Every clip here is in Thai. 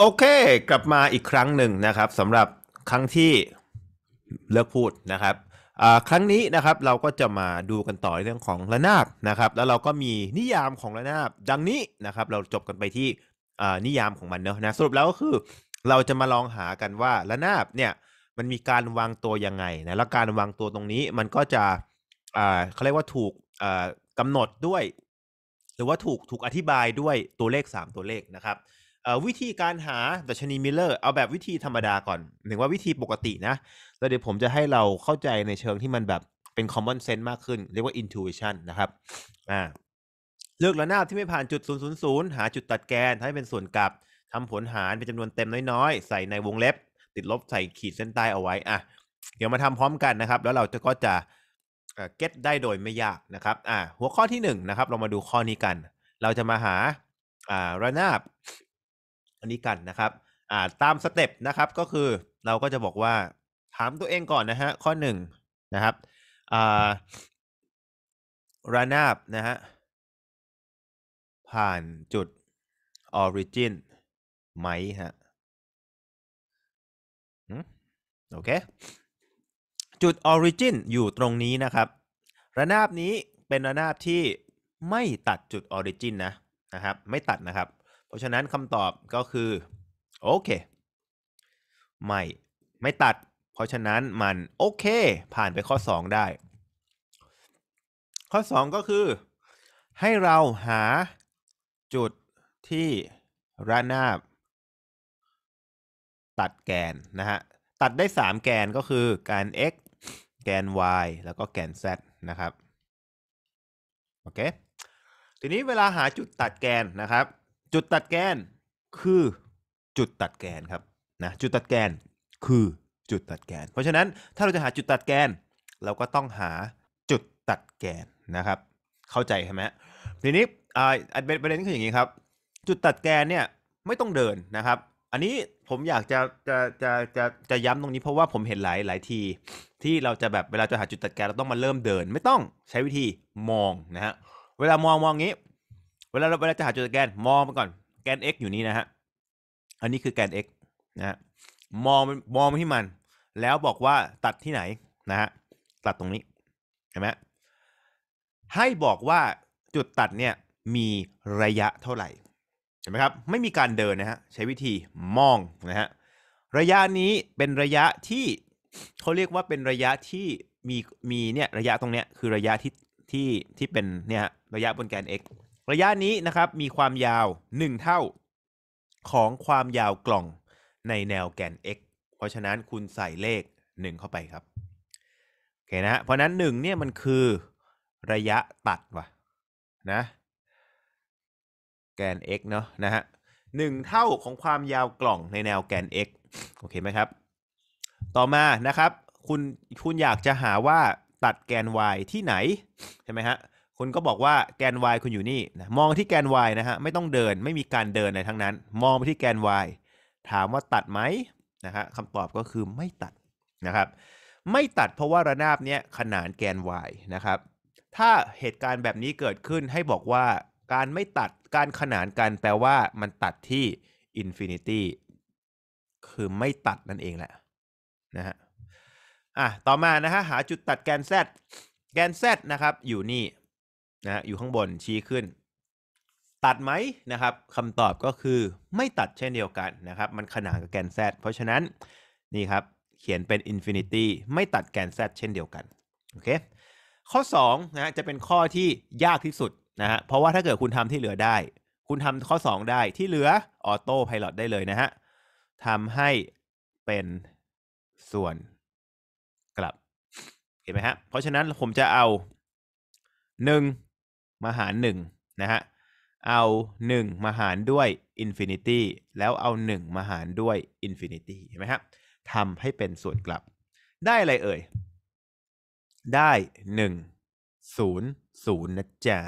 โอเคกลับมาอีกครั้งหนึ่งนะครับสำหรับครั้งที่เลิกพูดนะครับครั้งนี้นะครับเราก็จะมาดูกันต่อเรื่องของระนาบนะครับ แล้วเราก็มีนิยามของระนาบดังนี้นะครับ เราจบกันไปที่นิยามของมันเนอะนะสรุปแล้วก็คือเราจะมาลองหากันว่าระนาบเนี่ย มันมีการวางตัวยังไงนะแล้วการวางตัวตรงนี้มันก็จะเขาเรียกว่าถูกกำหนดด้วย หรือว่าถูกถูกอธิบายด้วยตัวเลข3ตัวเลขนะครับวิธีการหาดัชนีมิลเลอร์เอาแบบวิธีธรรมดาก่อนหนึ่งว่าวิธีปกตินะ แล้วเดี๋ยวผมจะให้เราเข้าใจในเชิงที่มันแบบเป็น common sense มากขึ้น เรียกว่า intuition นะครับอ่าเลือกระนาบที่ไม่ผ่านจุด 000 หาจุดตัดแกนทำให้เป็นส่วนกลับทำผลหารเป็นจำนวนเต็มน้อยๆ ใส่ในวงเล็บ ติดลบใส่ขีดเส้นใต้เอาไว้อ่ะเดี๋ยวมาทำพร้อมกันนะครับ แล้วเราจะก็จะเก็ตได้โดยไม่ยากนะครับอ่าหัวข้อที่1นะครับ เรามาดูข้อนี้กัน เราจะมาหาอ่าระนาบนนี้กันนะครับอ่าตามสเต็ปนะครับก็คือเราก็จะบอกว่าถามตัวเองก่อนนะฮะข้อหนึ่งนะครับอ่าระนาบนะฮะผ่านจุดออริจินไหมฮะโอเคจุดออริจินอยู่ตรงนี้นะครับระนาบนี้เป็นระนาบที่ไม่ตัดจุดออริจินนะนะครับไม่ตัดนะครับราะฉะนั้นคำตอบก็คือโอเคไม่ไม่ตัดเพราะฉะนั้นมันโอเคผ่านไปข้อ 2 ได้ ข้อ 2 ก็คือ ให้เราหาจุดที่ระนาบ ตัดแกน นะฮะ ตัดได้ 3 แกนก็คือการ x แกน y แล้วก็แกน z นะครับ โอเคทีนี้เวลาหาจุดตัดแกนนะครับจุดตัดแกนคือจุดตัดแกนครับนะจุดตัดแกนคือจุดตัดแกน เพราะฉะนั้นถ้าเราจะหาจุดตัดแกนเราก็ต้องหาจุดตัดแกนนะครับ เข้าใจใช่ไหมทีนี้อ่าประเด็นคืออย่างนี้ครับ จุดตัดแกนเนี่ยไม่ต้องเดินนะครับ อันนี้ผมอยากจะจะจะจะจะย้ำตรงนี้เพราะว่าผมเห็นหลายหลายที ที่เราจะแบบเวลาจะหาจุดตัดแกนเราต้องมาเริ่มเดิน ไม่ต้องใช้วิธีมองนะฮะเวลามองมองงี้วลาเราเวลาจะหาจุดแกนมองไปก่อนแกน x อยู่นี่นะฮะอันนี้คือแกน x นะฮะมองมองไปที่มันแล้วบอกว่าตัดที่ไหนนะฮะตัดตรงนี้เห็นไหมให้บอกว่าจุดตัดเนี่ยมีระยะเท่าไหร่เห็นไหมครับไม่มีการเดินนะฮะใช้วิธีมองนะฮะระยะนี้เป็นระยะที่เขาเรียกว่าเป็นระยะที่มีมีเนี่ยระยะตรงเนี้ยคือระยะที่ที่ที่เป็นเนี่ยระยะบนแกน x ระยะนี้นะครับมีความยาว 1 เท่า ของความยาวกล่องในแนวแกน x เพราะฉะนั้นคุณใส่เลข 1 เข้าไปครับโอเคนะเพราะนั้น1เนี่ยมันคือระยะตัดว่ะนะแกน x เนาะนะฮะหนึ่งเท่าของความยาวกล่องในแนวแกน x โอเคไหมครับ ต่อมานะครับคุณคุณอยากจะหาว่าตัดแกน y ที่ไหนใช่ไหมฮะคุณก็บอกว่าแกน y คุณอยู่นี่นะมองที่แกน y นะฮะไม่ต้องเดินไม่มีการเดินอะไรทั้งนั้น มองไปที่แกน y ถามว่าตัดไหมนะฮะคำตอบก็คือไม่ตัดนะครับไม่ตัดเพราะว่าระนาบเนี้ยขนานแกน y นะครับถ้าเหตุการณ์แบบนี้เกิดขึ้นให้บอกว่า การไม่ตัดการขนานกันแปลว่ามันตัดที่อินฟินิตี้คือไม่ตัดนั่นเองแหละนะฮะอ่ะต่อมานะฮะหาจุดตัดแกน z แกน z นะครับอยู่นี่นะอยู่ข้างบนชี้ขึ้น ตัดไหมนะครับคำตอบก็คือไม่ตัดเช่นเดียวกันนะครับมันขนานกับแกน z เพราะฉะนั้นนี่ครับเขียนเป็นอินฟินิตี้ไม่ตัดแกน z เช่นเดียวกันโอเคข้อ2นะจะเป็นข้อที่ยากที่สุดนะฮะเพราะว่าถ้าเกิดคุณทำที่เหลือได้ คุณทำข้อ 2 ได้ที่เหลือออโต้พายดได้เลยนะฮะทำให้เป็นส่วน กลับเห็นไหมฮะเพราะฉะนั้นผมจะเอา 1มาหาร 1 นะฮะ เอา 1มาหารด้วยอินฟินิตี้ แล้วเอา 1มาหารด้วยอินฟินิตี้เห็นไหมครับทำให้เป็นส่วนกลับ ได้อะไรเอ่ย ได้ 1 0 0 นะจ๊ะ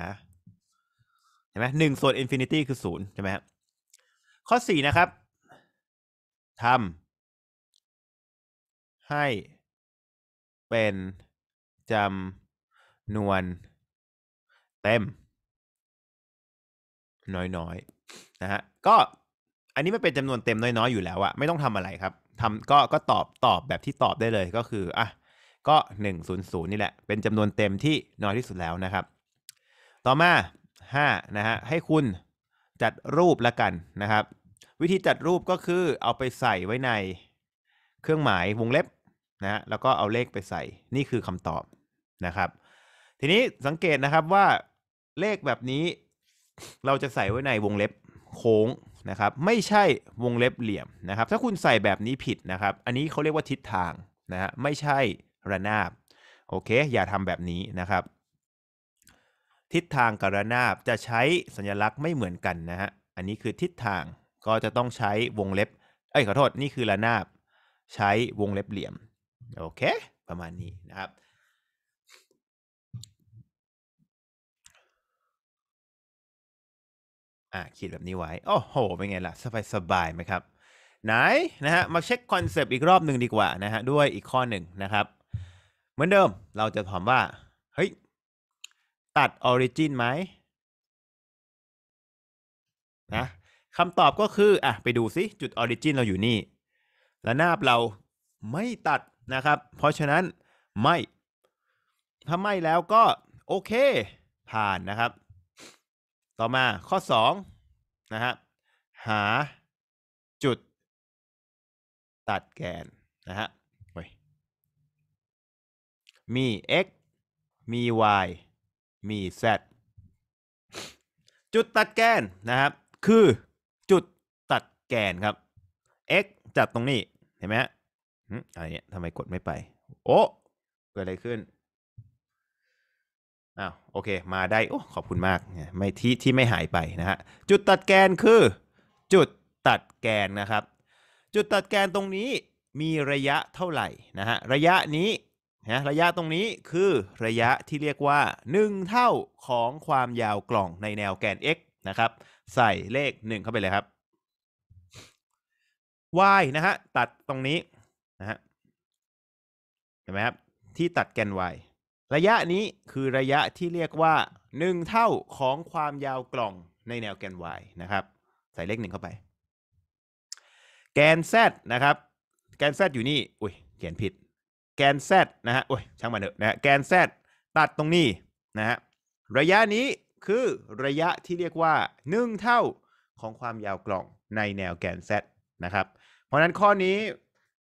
เห็นไหมหนึ่งส่วนอินฟินิตี้คือ 0 ใช่ไหมครับ ข้อ4นะครับ ทำให้เป็นจำนวนเต็มน้อยๆนะฮะก็อันนี้มันเป็นจำนวนเต็มน้อยๆ อยู่แล้วอะไม่ต้องทำอะไรครับทำก็ก็ตอบตอบแบบที่ตอบได้เลยก็คืออ่ะก็100นี่แหละ เป็นจำนวนเต็มที่น้อยที่สุดแล้วนะครับ ต่อมา5นะฮะให้คุณจัดรูปละกันนะครับ วิธีจัดรูปก็คือเอาไปใส่ไว้ในเครื่องหมายวงเล็บนะแล้วก็เอาเลขไปใส่นี่คือคำตอบนะครับ ทีนี้สังเกตนะครับว่าเลขแบบนี้เราจะใส่ไว้ในวงเล็บโค้งนะครับ ไม่ใช่วงเล็บเหลี่ยมนะครับ ถ้าคุณใส่แบบนี้ผิดนะครับ อันนี้เขาเรียกว่าทิศทางนะฮะไม่ใช่ระนาบโอเค อย่าทำแบบนี้นะครับ ทิศทางกับระนาบจะใช้สัญลักษณ์ไม่เหมือนกันนะฮะอันนี้คือทิศทางก็จะต้องใช้วงเล็บเอ้ยขอโทษนี่คือระนาบ ใช้วงเล็บเหลี่ยมโอเคประมาณนี้นะครับอ่ะขีดแบบนี้ไว้ โอ้โหเป็นไงล่ะ สบาย สบายไหมครับ ไหนนะฮะมาเช็คคอนเซปต์อีกรอบหนึ่งดีกว่านะฮะด้วยอีกข้อหนึ่งนะครับ เหมือนเดิมเราจะถามว่าเฮ้ยตัดออริจินไหมนะคำตอบก็คืออ่ะไปดูซิจุดออริจินเราอยู่นี่ และหน้าเราไม่ตัดนะครับ เพราะฉะนั้นไม่ถ้าไม่แล้วก็ โอเค ผ่านนะครับต่อมาข้อ2นะฮะหาจุด ตัดแกนนะฮะมี x มี y มี z จุดตัดแกนนะครับคือจุดตัดแกนครับ x จากตรงนี้เห็นไหมฮะอะไรเนี่ยทำไมกดไม่ไปโอ้เกิดอะไรขึ้นอ้าวโอเค มาได้โอ้ขอบคุณมากไม่ที่ที่ไม่หายไปนะฮะจุดตัดแกนคือ จุดตัดแกนนะครับจุดตัดแกนตรงนี้มีระยะเท่าไหร่นะฮะระยะนี้นะระยะตรงนี้คือระยะที่เรียกว่า1เท่าของความยาวกล่องในแนวแกน x นะครับใส่เลข 1 เข้าไปเลยครับ y นะฮะตัดตรงนี้นะฮะเห็นไหมครับที่ตัดแกน y ระยะนี้คือระยะที่เรียกว่า 1เท่าของความยาวกล่องในแนวแกน y นะครับใส่เลขหนึ่งเข้าไปแกน z นะครับแกน z อยู่นี่อุ้ยเขียนผิดแกน z นะฮะอุ้ยช่างมันเถอะนะแกน z ตัดตรงนี้นะฮะระยะนี้คือระยะที่เรียกว่า 1 เท่าของความยาวกล่องในแนวแกน z นะครับเพราะนั้นข้อนี้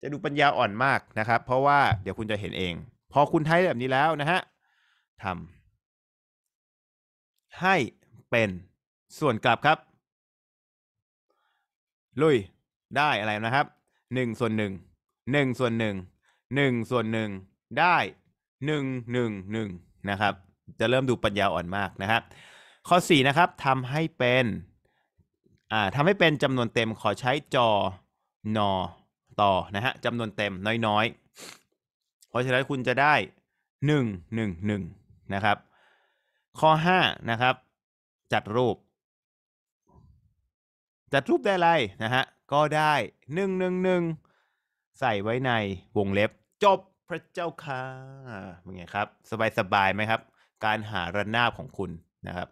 จะดูปัญญาอ่อนมากนะครับเพราะว่าเดี๋ยวคุณจะเห็นเองพอคุณใช้แบบนี้แล้วนะฮะทำให้เป็นส่วนกลับครับ ลุยได้อะไรนะครับหนึ่งส่วนหนึ่งหนึ่งส่วนหนึ่งหนึ่งส่วนหนึ่งได้หนึ่งหนึ่งหนึ่งนะครับ จะเริ่มดูปัญญาอ่อนมากนะครับ ข้อสี่นะครับทำให้เป็นอ่าทำให้เป็นจำนวนเต็มขอใช้จอนอต่อนะฮะจำนวนเต็มน้อยราะฉะนั้นคุณจะได้ 1 1 1 นะครับ ข้อ5 นะครับ จัดรูป จัดรูปได้ไรนะฮะก็ได้ 1 1 1 ใส่ไว้ในวงเล็บ จบพระเจ้าค่ะเป็นไงครับ สบายสบายไหมครับ การหาระนาบของคุณนะครับ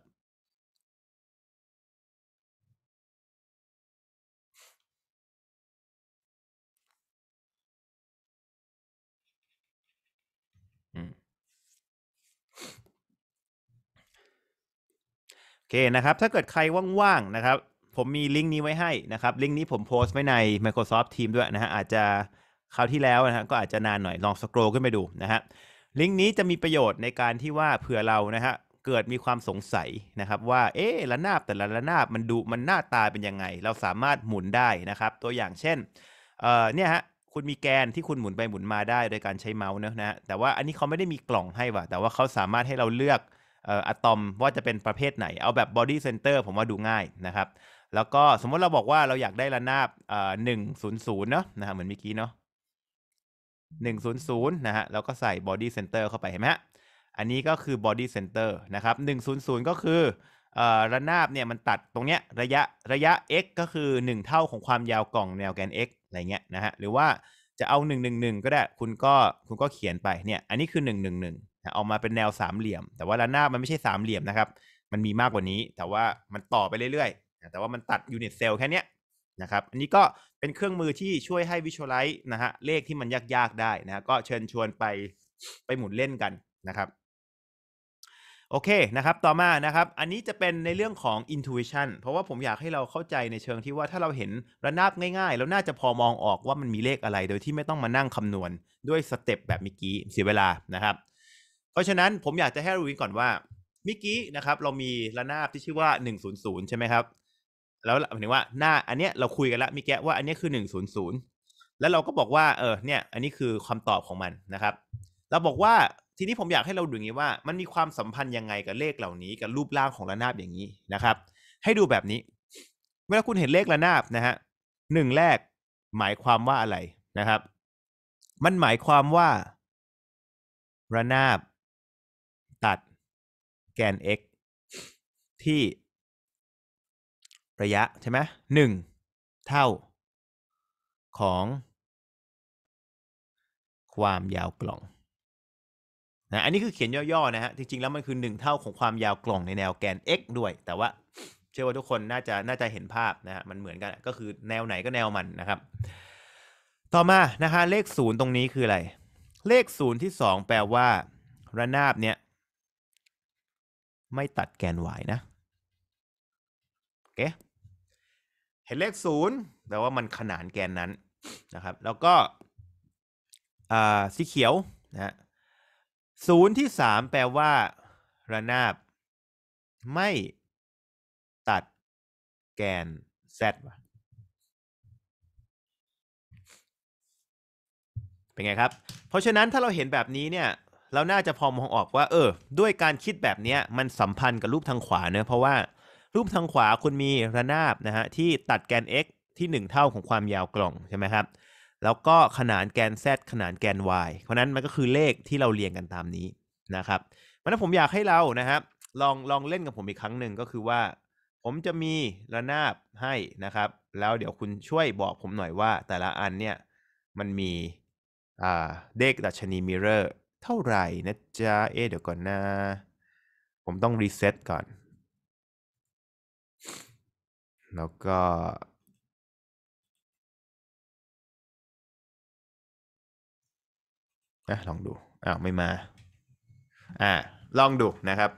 โอเคนะครับ ถ้าเกิดใครว่างๆนะครับ ผมมีลิงก์นี้ไว้ให้นะครับ ลิงก์นี้ผมโพสต์ไว้ใน Microsoft Teams ด้วยนะฮะ อาจจะ คราวที่แล้วนะฮะ ก็อาจจะนานหน่อย ลองสครอลขึ้นไปดูนะฮะ ลิงก์นี้จะมีประโยชน์ในการที่ว่าเผื่อเรานะฮะ เกิดมีความสงสัยนะครับว่า เอ๊ะระนาบ แต่ละระนาบ มันดูมันหน้าตาเป็นยังไง เราสามารถหมุนได้นะครับ ตัวอย่างเช่น เอ่อ เนี่ยฮะ คุณมีแกนที่คุณหมุนไปหมุนมาได้โดยการใช้เมาส์นะฮะ แต่ว่าอันนี้เขาไม่ได้มีกล่องให้ว่ะแต่ว่าเขาสามารถให้เราเลือกอะตอมว่าจะเป็นประเภทไหน เอาแบบบอดี้เซนเตอร์ผมว่าดูง่ายนะครับ แล้วก็สมมติเราบอกว่าเราอยากได้ระนาบหนึ่งศูนย์ศูนย์เนาะนะฮะเหมือนเมื่อกี้เนาะหนึ่งศูนย์ศูนย์นะฮะแล้วก็ใส่บอดี้เซนเตอร์เข้าไปเห็นไหมฮะอันนี้ก็คือบอดี้เซนเตอร์นะครับหนึ่งศูนย์ศูนย์ก็คือระนาบเนี่ยมันตัดตรงเนี้ยระยะระยะ x ก็คือ 1 เท่าของความยาวกล่องแนวแกน x อะไรเงี้ยนะฮะหรือว่าจะเอา 1 1 1 ก็ได้คุณก็คุณก็เขียนไปเนี่ยอันนี้คือ 1 1 1นะออกมาเป็นแนวสามเหลี่ยม แต่ว่าระนาบมันไม่ใช่สามเหลี่ยมนะครับ มันมีมากกว่านี้แต่ว่ามันต่อไปเรื่อยๆนะแต่ว่ามันตัดยูนิตเซลแค่นี้นะครับ อันนี้ก็เป็นเครื่องมือที่ช่วยให้วิชวลไลซ์นะฮะเลขที่มันยากๆได้นะ ก็เชิญชวนไปไปหมุนเล่นกันนะครับ โอเคนะครับต่อมานะครับ อันนี้จะเป็นในเรื่องของ intuition เพราะว่าผมอยากให้เราเข้าใจในเชิงที่ว่าถ้าเราเห็นระนาบง่ายๆ แล้วน่าจะพอมองออกว่ามันมีเลขอะไร โดยที่ไม่ต้องมานั่งคำนวณด้วยสเต็ปแบบเมื่อกี้เสียเวลานะครับเพราะฉะนั้น ผมอยากจะให้รู้ก่อนว่าเมื่อกี้นะครับเรามีระนาบที่ชื่อว่า100ใช่ไหมครับแล้วหมายถึงว่าหน้าอันเนี้ยเราคุยกันแล้วมีแกี้ว่า อันเนี้ยคือ 100 แล้วเราก็บอกว่าเออเนี่ย อันนี้คือคำตอบของมันนะครับเราบอกว่าทีนี้ผมอยากให้เราดูอย่างนี้ว่า มันมีความสัมพันธ์ยังไงกับเลขเหล่านี้ กับรูปร่างของระนาบอย่างนี้นะครับ ให้ดูแบบนี้ เวลาคุณเห็นเลขระนาบนะฮะหนึ่งแรกหมายความว่าอะไรนะครับ มันหมายความว่า ระนาบแกน x ที่ ระยะ ใช่ไหมหนึ่งเท่าของ ความยาวกล่องนะอันนี้คือเขียนย่อๆนะฮะจริงๆแล้วมันคือหนึ่งเท่าของความยาวกล่องในแนวแกน x ด้วย แต่ว่าเชื่อว่าทุกคนน่าจะน่าจะเห็นภาพนะฮะมันเหมือนกัน ก็คือแนวไหนก็แนวมันนะครับ ต่อมา นะฮะเลขศูนย์ตรงนี้คือ อะไร เลขศูนย์ที่สองแปลว่า ระนาบเนี่ยไม่ตัดแกน y นะโอเคเห็นเลขศูนย์แปลว่ามันขนานแกนนั้นนะครับ แล้วก็สีเขียวนะศูนย์ที่สามแปลว่าระนาบไม่ตัดแกน z เป็นไงครับ เพราะฉะนั้นถ้าเราเห็นแบบนี้เนี่ยเราน่าจะพอมองออกว่าเออด้วยการคิดแบบนี้มันสัมพันธ์กับรูปทางขวาเนะเพราะว่ารูปทางขวาคุณมีระนาบนะฮะที่ตัดแกน x ที่ 1 เท่าของความยาวกล่องใช่ไหมครับแล้วก็ขนานแกน z ขนานแกน y เพราะนั้นมันก็คือเลขที่เราเรียงกันตามนี้นะครับมันผมอยากให้เรานะครับลองลองเล่นกับผมอีกครั้งหนึ่งก็คือว่า ผมจะมีระนาบให้นะครับแล้วเดี๋ยวคุณช่วยบอกผมหน่อยว่า แต่ละอันเนี่ยมันมีเด็กดัชนีมิเรอร์เท่าไหร่นะจ๊ะ เอ๊เดี๋ยวก่อนนะ ผมต้องรีเซ็ตก่อน แล้วก็นะลองดู อ้าวไม่มา อ่าลองดูนะครับ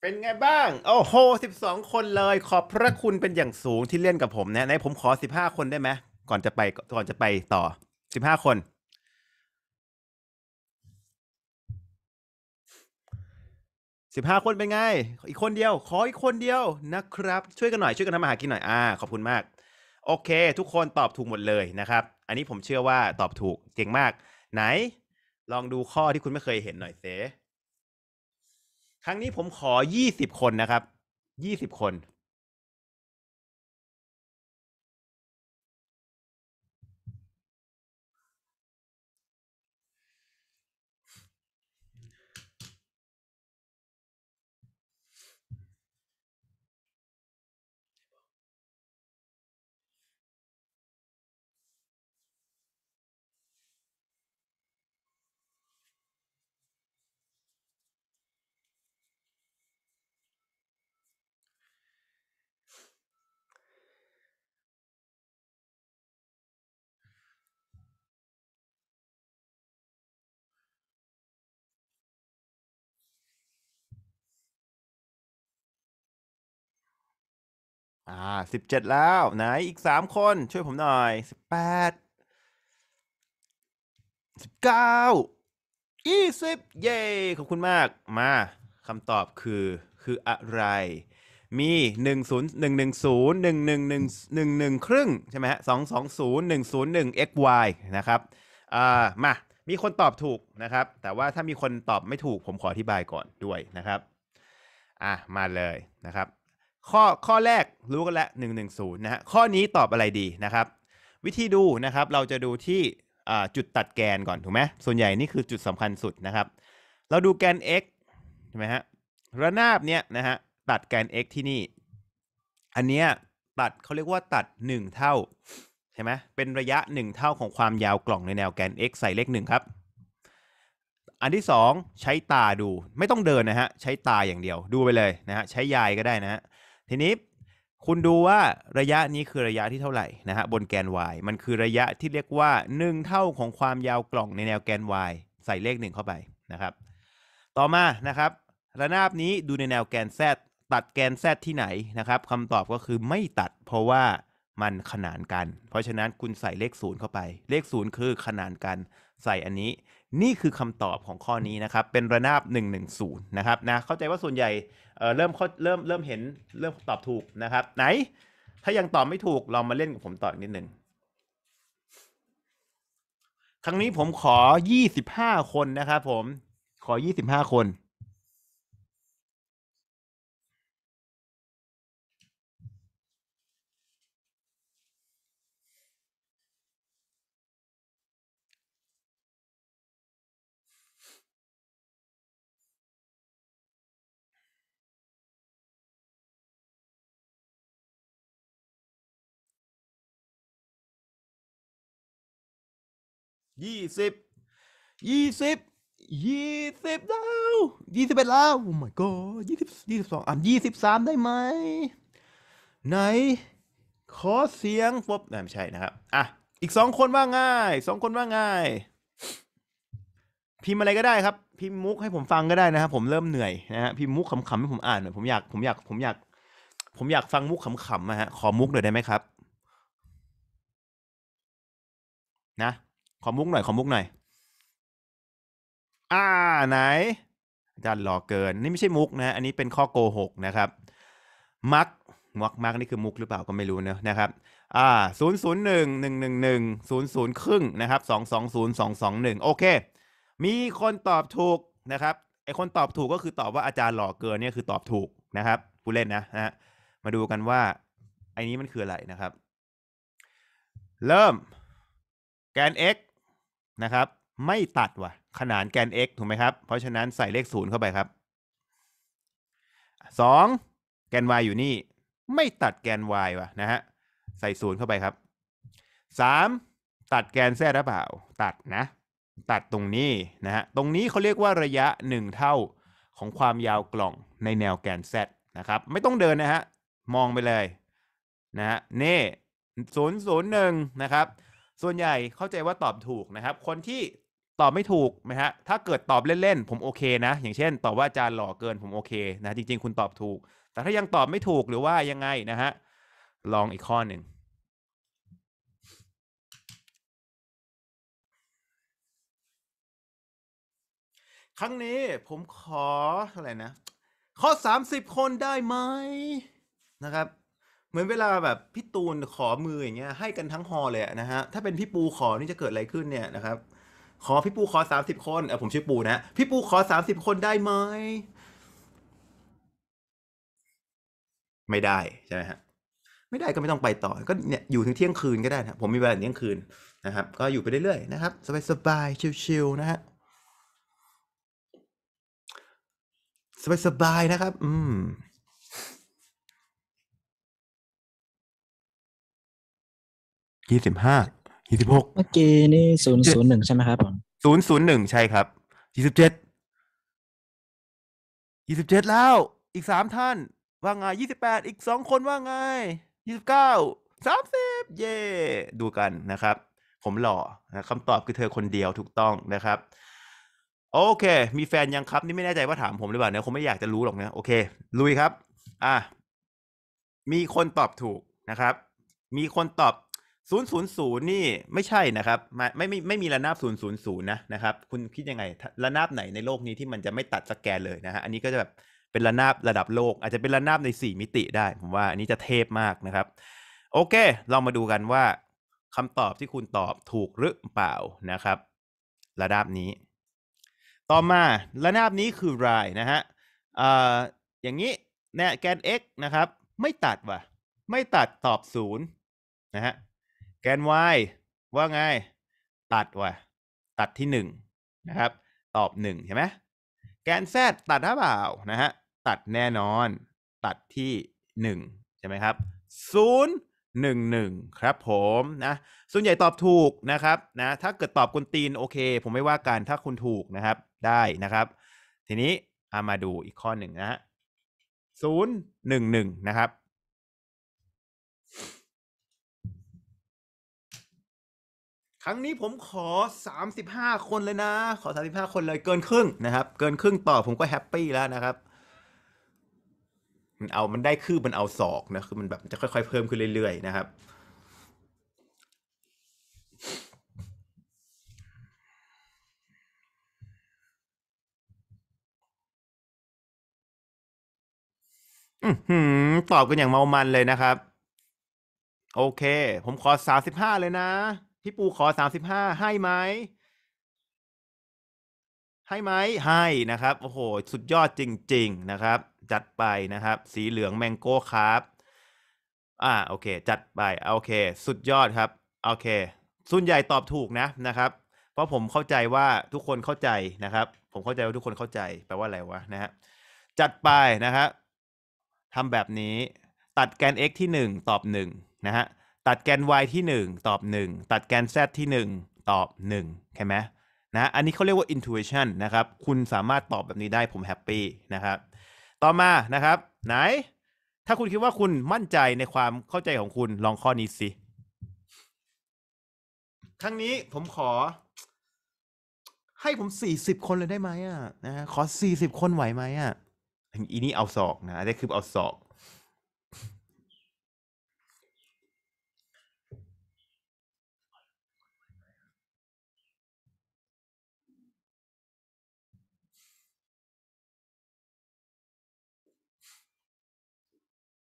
เป็นไงบ้างโอ้โหสิบสองคนเลย ขอบพระคุณเป็นอย่างสูงที่เล่นกับผมนะไหนผมขอสิบห้าคนได้ไหมก่อนจะไปก่อนจะไปต่อสิบห้าคนสิบห้าคนเป็นไง อีกคนเดียวขออีกคนเดียว นะครับ ช่วยกันหน่อยช่วยกันทำมาหากินหน่อยอ่าขอบคุณมาก โอเค ทุกคนตอบถูกหมดเลยนะครับ อันนี้ผมเชื่อว่าตอบถูกเก่งมาก ไหน ลองดูข้อที่คุณไม่เคยเห็นหน่อยเซครั้งนี้ผมขอยี่สิบคนนะครับยี่สิบคนอ่าสิบเจ็ดแล้ว ไหนอีกสามคนช่วยผมหน่อยสิบแปดสิบเก้ายี่สิบเย้ขอบคุณมากมาคำตอบคือคืออะไรมีหนึ่งศูนย์หนึ่งหนึ่งศูนย์หนึ่งหนึ่งหนึ่งหนึ่งหนึ่งครึ่ง ใช่ไหมฮะสองสองศูนย์หนึ่งศูนย์หนึ่ง xy นะครับ อ่ามา มีคนตอบถูกนะครับ แต่ว่าถ้ามีคนตอบไม่ถูกผมขออธิบายก่อนด้วยนะครับ อ่ามาเลยนะครับข้อข้อแรกรู้กันแล้วหนูนย์นะฮะข้อนี้ตอบอะไรดีนะครับ วิธีดูนะครับเราจะดูที่จุดตัดแกนก่อนถูกไหมส่วนใหญ่นี่คือจุดสำคัญสุดนะครับเราดูแกน x ใช่ไหมฮะระนาบเนี้ยนะฮะตัดแกน x ที่นี่อันเนี้ยตัดเขาเรียกว่าตัด 1 เท่าใช่ไหมเป็นระยะ 1 เท่าของความยาวกล่องในแนวแกน x ใส่เลข1ครับอันที่ 2 ใช้ตาดูไม่ต้องเดินนะฮะใช้ตาอย่างเดียวดูไปเลยนะฮะใช้ยายก็ได้นะฮะทีนี้คุณดูว่าระยะนี้คือระยะที่เท่าไหร่นะฮะบนแกน y มันคือระยะที่เรียกว่า 1 เท่าของความยาวกล่องในแนวแกน y ใส่เลข 1 เข้าไปนะครับต่อมานะครับระนาบนี้ดูในแนวแกน z ตัดแกน z ที่ไหนนะครับคำตอบก็คือไม่ตัดเพราะว่ามันขนานกัน เพราะฉะนั้นคุณใส่เลขศูนย์เข้าไป เลขศูนย์คือขนานกันใส่อันนี้นี่คือคำตอบของข้อนี้นะครับเป็นระนาบ 110นะครับนะเข้าใจว่าส่วนใหญ่เออเริ่มเขเริ่มเริ่มเห็นเริ่มตอบถูกนะครับ ไหนถ้ายังตอบไม่ถูกเรามาเล่นกับผมต่อนิดหนึ่งครั้งนี้ผมขอยี่สิบห้าคนนะครับผมขอยี่สิบห้าคนยี่สิบยี่สิบยี่สิบแล้วยี่สิบเอ็ดล้วโอ้ my god ยี่สิบยี่สิบสองอ่ะยี่สิบสามได้ไหม ไหน ขอเสียงปุ๊บไม่ใช่นะครับอ่ะ อีกสองคนว่าง่ายสองคนว่าง่ายพิมพ์อะไรก็ได้ครับ พิมพ์มุกให้ผมฟังก็ได้นะครับผมเริ่มเหนื่อยนะฮะพิมพ์มุกขำๆให้ผมอ่านหน่อยผมอยากผมอยากผมอยาก ผมอยากฟังมุกขำๆนะฮะขอมุกหน่อยได้ไหมครับ นะขอมุกหน่อยขอมุกหน่อย อ่าไหนอาจารย์หลอกเกินนี่ไม่ใช่มุกนะอันนี้เป็นข้อโกหกนะครับมักมักมักนี่คือมุกหรือเปล่าก็ไม่รู้เนะนะครับอ่าศูนย์ศูนย์หนึ่งหนึ่งหนึ่งหนึ่งศูนย์ศูนย์ครึ่งนะครับสองสองศูนย์สองสองหนึ่งโอเคมีคนตอบถูกนะครับไอคนตอบถูกก็คือตอบว่าอาจารย์หลอกเกินเนี่ยคือตอบถูกนะครับ ผู้เล่นนะฮะมาดูกันว่าไอนี้มันคืออะไรนะครับ เริ่มแกน x นะครับไม่ตัดว่ะขนานแกน x ถูกไหมครับ เพราะฉะนั้นใส่เลขศูนย์เข้าไปครับ 2 แกน y อยู่นี่ ไม่ตัดแกน y ว่ะนะฮะใส่ศูนย์เข้าไปครับ3ตัดแกนแซ่หรือเปล่าตัดนะตัดตรงนี้นะฮะตรงนี้เขาเรียกว่าระยะ 1 เท่าของความยาวกล่องในแนวแกนแซนะครับไม่ต้องเดินนะฮะมองไปเลยนะฮะนี่ศูนย์ศูนย์หนึ่งนะครับส่วนใหญ่เข้าใจว่าตอบถูกนะครับ คนที่ตอบไม่ถูกนะฮะ ถ้าเกิดตอบเล่นๆ ผมโอเคนะ อย่างเช่นตอบว่าอาจารย์หล่อเกิน ผมโอเคนะ จริงๆ คุณตอบถูก แต่ถ้ายังตอบไม่ถูกหรือว่ายังไงนะฮะ ลองอีกข้อหนึ่ง ครั้งนี้ผมขออะไรนะ ข้อ 30 คนได้ไหมนะครับเหมือนเวลาแบบพี่ตูนขอมืออย่างเงี้ยให้กันทั้งฮอลเลยนะฮะถ้าเป็นพี่ปูขอนี่จะเกิดอะไรขึ้นเนี่ยนะครับขอพี่ปูขอสสามิบคนเออผมชื่อปูนะพี่ปูขอสสามิบคนได้ไหมไม่ได้ใช่ไหมฮะไม่ได้ก็ไม่ต้องไปต่อ ก็เนี่ยอยู่ถึงเที่ยงคืนก็ได้นะผมมีเวลาเที่ยงคืนนะครับ ก็อยู่ไปเรื่อยๆนะครับ สบายๆชิลๆนะฮะสบายๆนะครับ อืมยี่สิบห้า ยี่สิบหกเมื่อกี้นี่ศูนย์ศูนย์หนึ่งใช่ไหมครับผมศูนย์ศูนย์หนึ่งใช่ครับยี่สิบเจ็ด ยี่สิบเจ็ดแล้ว อีกสามท่าน ว่าไงยี่สิบแปดอีกสองคนว่าไงยี่สิบเก้าสามสิบเย่ดูกันนะครับ ผมหล่อนะคำตอบคือเธอคนเดียวถูกต้องนะครับ โอเค มีแฟนยังครับ นี่ไม่แน่ใจว่าถามผมหรือเปล่าเนี่ยคงไม่อยากจะรู้หรอกนะโอเค ลุยครับ อ่ะมีคนตอบถูกนะครับ มีคนตอบศูนย์ศูนย์ศูนย์นี่ไม่ใช่นะครับไม่ไม่ไม่มีระนาบศูนย์ศูนย์ศูนย์นะนะครับ คุณคิดยังไง ระนาบไหนในโลกนี้ที่มันจะไม่ตัด สแกนเลยนะฮะอันนี้ก็จะแบบเป็นระนาบระดับโลก อาจจะเป็นระนาบใน4มิติได้ผมว่า อันนี้จะเทพมากนะครับ โอเค เรามาดูกันว่าคำตอบที่คุณตอบถูกหรือเปล่านะครับ ระนาบนี้ ต่อมาระนาบนี้คือรายนะฮะอ่อย่างนี้เนีแกน x นะครับ ไม่ตัดว่ะไม่ตัดตอบศูนย์นะฮะแกน y ว่าไงตัดว่ะตัดที่หนึ่งนะครับ ตอบหนึ่งใช่ไหมแกน z ตัดหรือเปล่านะฮะตัดแน่นอน ตัดที่หนึ่งใช่ไหมครับศูนย์หนึ่งหนึ่งครับ ผมนะส่วนใหญ่ตอบถูกนะครับ นะถ้าเกิดตอบกุนตีนโอเค ผมไม่ว่ากันถ้าคุณถูกนะครับ ได้นะครับ ทีนี้เอามาดูอีกข้อหนึ่งนะฮะศูนย์หนึ่งหนึ่งนะครับครั้งนี้ผมขอ 35 คนเลยนะ ขอ35 คนเลยเกินครึ่งนะครับ เกินครึ่ง ต่อ ผมก็แฮปปี้ แล้วนะครับมันเอามันได้คือมันเอาศอกนะคือมันแบบจะค่อยๆเพิ่มขึ้นเรื่อยๆนะครับ อืมตอบกันอย่างเมามันเลยนะครับ โอเค ผมขอสามสิบห้าเลยนะพี่ปูขอสามสิบห้าให้ไหมให้ไหมให้นะครับโอ้โห สุดยอดจริง ๆนะครับ จัดไปนะครับ สีเหลืองแมงโก้ครับ อ่า โอเค จัดไปโอเค สุดยอดครับโอเคส่วนใหญ่ตอบถูกนะนะครับ เพราะผมเข้าใจว่าทุกคนเข้าใจนะครับ ผมเข้าใจว่าทุกคนเข้าใจ แปลว่าอะไรวะนะฮะจัดไปนะครับทำแบบนี้ ตัดแกน x ที่ 1 ตอบ1นะฮะตัดแกน y ที่ 1 ตอบ 1 ตัดแกน z ที่ 1 ตอบ1ใช่ไหมนะอันนี้เขาเรียกว่า intuition นะครับ คุณสามารถตอบแบบนี้ได้ผมแฮปปี้นะครับต่อมานะครับ ไหน ถ้าคุณคิดว่าคุณมั่นใจในความเข้าใจของคุณลองข้อนี้สิ ครั้งนี้ผมขอ ให้ผมสี่สิบคนเลยได้ไหมอ่ะนะขอสี่สิบคนไหวไหมอ่ะอีนี้เอาศอกนะอันนี้คือเอาศอก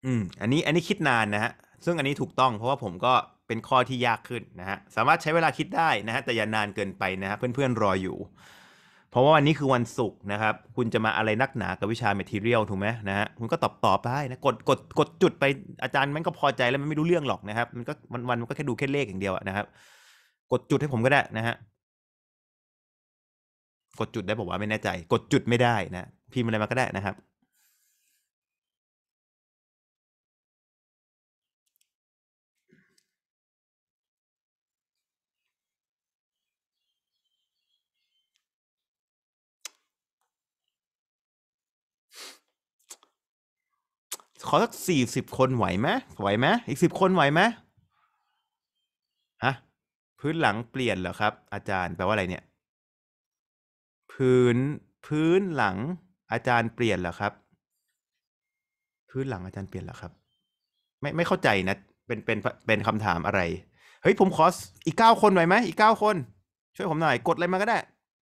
อืมอันนี้อันนี้คิดนานนะฮะซึ่งอันนี้ถูกต้องเพราะว่าผมก็เป็นข้อที่ยากขึ้นนะฮะ สามารถใช้เวลาคิดได้นะฮะแต่อย่านานเกินไปนะฮะเพื่อนๆรออยู่ เพราะว่าวันนี้คือวันศุกร์นะครับคุณจะมาอะไรนักหนากับวิชาเมทิเรียลถูกไหมนะฮะคุณก็ตอบตอบไปนะกดกด กดจุดไปอาจารย์มันก็พอใจแล้วมันไม่รู้เรื่องหรอกนะครับ มันก็วันวันมันก็แค่ดูแค่เลขอย่างเดียวนะครับ กดจุดให้ผมก็ได้นะฮะกดจุดได้บอกว่าไม่แน่ใจ กดจุดไม่ได้นะพิมพ์อะไรมาก็ได้นะครับขอสักสี่สิบคนไหวไหมไหวไหมอีกสิบคนไหวไหมฮะ พื้นหลังเปลี่ยนเหรอครับอาจารย์ แปลว่าอะไรเนี่ย พื้น พื้นหลังอาจารย์เปลี่ยนเหรอครับ พื้นหลังอาจารย์เปลี่ยนเหรอครับ ไม่ไม่เข้าใจนะ เป็นเป็นเป็นคำถามอะไร เฮ้ยผมขออีกเก้าคนไหวไหมอีกเก้าคน ช่วยผมหน่อย กดอะไรมาก็ได้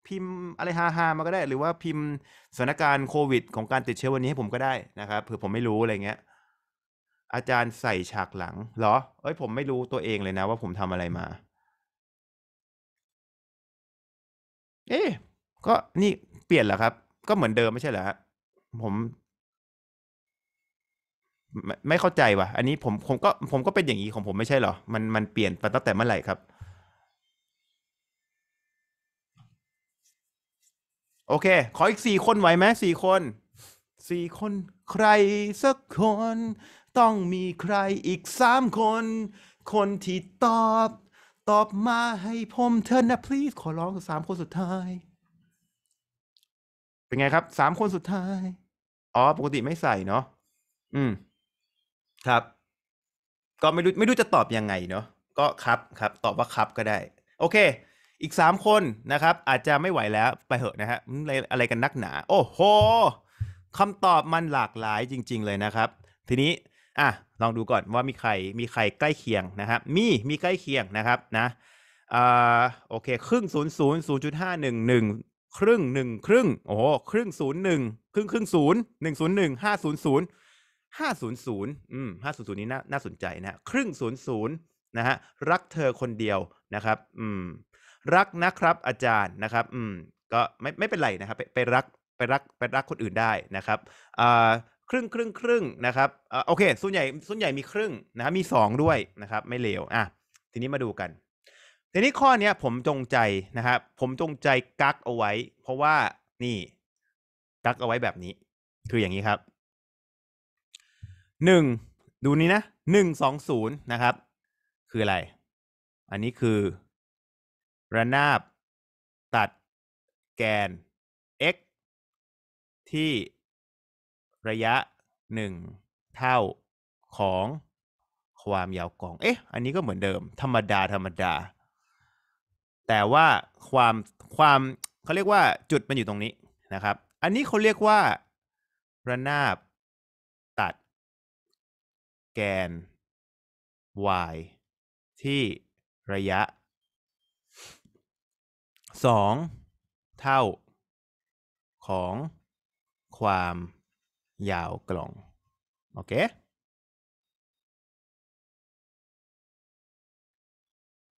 พิมพ์อะไรฮาฮามาก็ได้ หรือว่าพิมพ์สถานการณ์โควิด ของการติดเชื้อวันนี้ให้ผมก็ได้นะครับเผื่อผมไม่รู้อะไรเงี้ยอาจารย์ใส่ฉากหลังเหรอเอ้ย ผมไม่รู้ตัวเองเลยนะ ว่าผมทำอะไรมา เอ๊ก็นี่เปลี่ยนเหรอครับ ก็เหมือนเดิมไม่ใช่เหรอผม ไม่เข้าใจว่ะ อันนี้ผมผมก็ ผมก็เป็นอย่างนี้ของผมไม่ใช่เหรอมันมันเปลี่ยนไปตั้งแต่เมื่อไหร่ครับโอเค ขออีกสี่คนไหวไหมสี่คน สี่คน ใครสักคน ต้องมีใครอีกสามคน คนที่ตอบ ตอบมาให้ผมเธอนะ please ขอร้องสามคนสุดท้าย เป็นไงครับสามคนสุดท้าย อ๋อ ปกติไม่ใส่เนาะอืม ครับ ก็ไม่รู้ไม่รู้จะตอบยังไงเนาะก็ครับครับ ตอบว่าครับก็ได้ โอเคอีก 3 คนนะครับ อาจจะไม่ไหวแล้วไปเหอะนะฮะอะไรอะไรกันนักหนาโอ้โหคำตอบมันหลากหลายจริง ๆเลยนะครับ ทีนี้อ่ะลองดูก่อนว่ามีใครมีใครใกล้เคียงนะครับมีมีใกล้เคียงนะครับนะอ่าโอเคครึ่ง0 0 0 5 1 1ครึ่ง 1 ครึ่งโอ้ครึ่ง 0 1 ครึ่งครึ่ง0 1 0 1 5 0 0 5 0 0อืม5 0 0นี้น่าน่าสนใจนะครึ่ง 0 0 นะฮะรักเธอคนเดียวนะครับ อืมรักนะครับ อาจารย์นะครับ อืม ก็ไม่ไม่เป็นไรนะครับไปไปรักไปรัก ไปรักคนอื่นได้นะครับอ่าครึ่งครึ่งครึ่งนะครับอ่าโอเคส่วนใหญ่ส่วนใหญ่มีครึ่งนะมีสองด้วยนะครับ ไม่เลวอ่ะทีนี้มาดูกัน ทีนี้ข้อเนี้ย ผมจงใจนะครับ ผมจงใจกักเอาไว้ เพราะว่านี่ กักเอาไว้แบบนี้ คืออย่างนี้ครับหนึ่งดูนี้นะหนึ่งสองศูนย์นะครับ คืออะไร อันนี้คือระนาบ ตัดแกน x ที่ ระยะ 1 เท่าของความยาวกอง เอ๊ะ อันนี้ก็เหมือนเดิมธรรมดาธรรมดา แต่ว่าความความเขาเรียกว่าจุดมันอยู่ตรงนี้นะครับ อันนี้เขาเรียกว่า ระนาบ ตัด แกน y ที่ระยะสองเท่า ของความยาวกล่องโอเค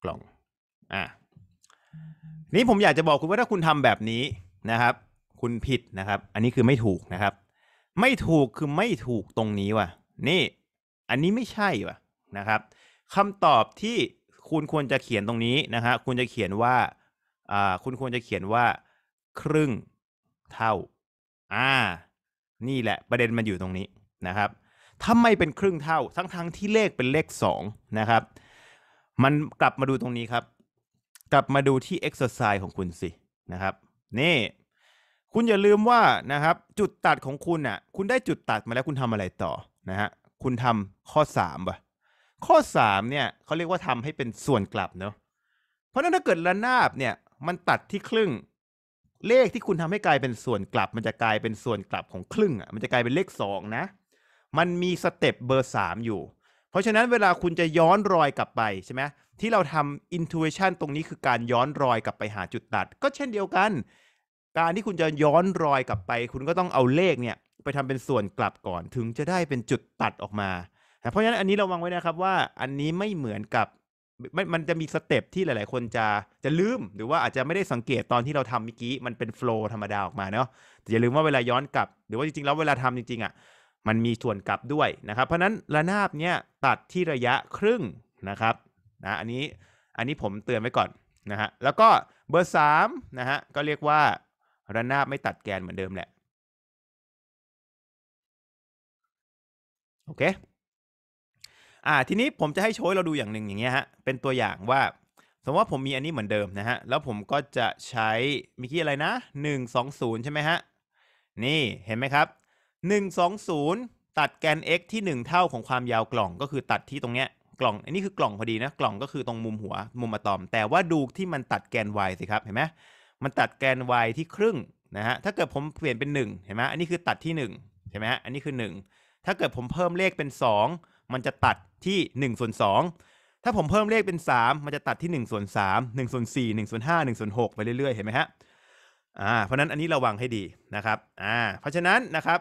กล่องอ่ะนี้ผมอยากจะบอกคุณว่าถ้าคุณทำแบบนี้นะครับ คุณผิดนะครับ อันนี้คือไม่ถูกนะครับ ไม่ถูกคือไม่ถูกตรงนี้ว่ะ นี่ อันนี้ไม่ใช่ว่ะนะครับคำตอบที่คุณควรจะเขียนตรงนี้นะฮะคุณจะเขียนว่า่คุณควรจะเขียนว่า ครึ่งเท่า อ่า นี่แหละประเด็นมันอยู่ตรงนี้นะครับทำไมเป็นครึ่งเท่า ทั้งๆงที่เลขเป็นเลข2นะครับมันกลับมาดูตรงนี้ครับ กลับมาดูที่ exercise ของคุณสินะครับ นี่ คุณอย่าลืมว่านะครับ จุดตัดของคุณอ่ะคุณได้จุดตัดมาแล้วคุณทำอะไรต่อนะฮะคุณทำข้อ3ป่ะข้อ3เนี่ยเขาเรียกว่าทำให้เป็นส่วนกลับเนาะเพราะนั้นถ้าเกิดระนาบเนี่ยมันตัดที่ครึ่ง เลขที่คุณทำให้กลายเป็นส่วนกลับ มันจะกลายเป็นส่วนกลับของครึ่งอ่ะมันจะกลายเป็นเลขสองนะมันมีสเต็ปเบอร์สามอยู่ เพราะฉะนั้นเวลาคุณจะย้อนรอยกลับไปใช่ไหมที่เราทำ intuition ตรงนี้คือการย้อนรอยกลับไปหาจุดตัด ก็เช่นเดียวกัน การที่คุณจะย้อนรอยกลับไป คุณก็ต้องเอาเลขเนี่ย ไปทำเป็นส่วนกลับก่อนถึงจะได้เป็นจุดตัดออกมา เพราะฉะนั้นอันนี้เราวังไว้นะครับว่าอันนี้ไม่เหมือนกับมันมันจะมีสเต็ปที่หลาย ๆ คนจะ จะลืม หรือว่าอาจจะไม่ได้สังเกตตอนที่เราทำเมื่อกี้ มันเป็นโฟล์ธรรมดาออกมาเนาะแต่อย่าลืมว่าเวลาย้อนกลับ หรือว่าจริงๆ แล้วเวลาทำจริง ๆ อ่ะ มันมีส่วนกลับด้วยนะครับ เพราะนั้นระนาบเนี้ยตัดที่ระยะครึ่งนะครับ นะ อันนี้ อันนี้ผมเตือนไว้ก่อนนะฮะ แล้วก็เบอร์3นะฮะ ก็เรียกว่าระนาบไม่ตัดแกนเหมือนเดิมแหละโอเคอ่าทีนี้ผมจะให้โชยเราดูอย่างหนึ่งอย่างเงี้ยฮะเป็นตัวอย่างว่า สมมติว่าผมมีอันนี้เหมือนเดิมนะฮะแล้วผมก็จะใช้มิกี้อะไรนะ120ใช่ไหมฮะนี่เห็นไหมครับ120 ตัดแกน x ที่ 1 เท่าของความยาวกล่อง ก็คือตัดที่ตรงเนี้ยกล่อง อันนี้คือกล่องพอดีนะ กล่องก็คือตรงมุมหัว มุมอะตอม แต่ว่าดูที่มันตัดแกน y สิครับเห็นไหมมันตัดแกน y ที่ครึ่งนะฮะถ้าเกิดผมเปลี่ยนเป็น1เห็นไหมอันนี้คือตัดที่1ห็่ไหมฮะอันนี้คือ 1 ถ้าเกิดผมเพิ่มเลขเป็น 2มันจะตัดที่1ส่วน2ถ้าผมเพิ่มเลขเป็น 3 มันจะตัดที่1ส่วน3 1ส่วน4 1ส่วน5 1ส่วน6ไปเรื่อย ๆ เห็นไหมฮะ อ่า เพราะนั้นอันนี้ระวังให้ดีนะครับ อ่า เพราะฉะนั้นนะครับ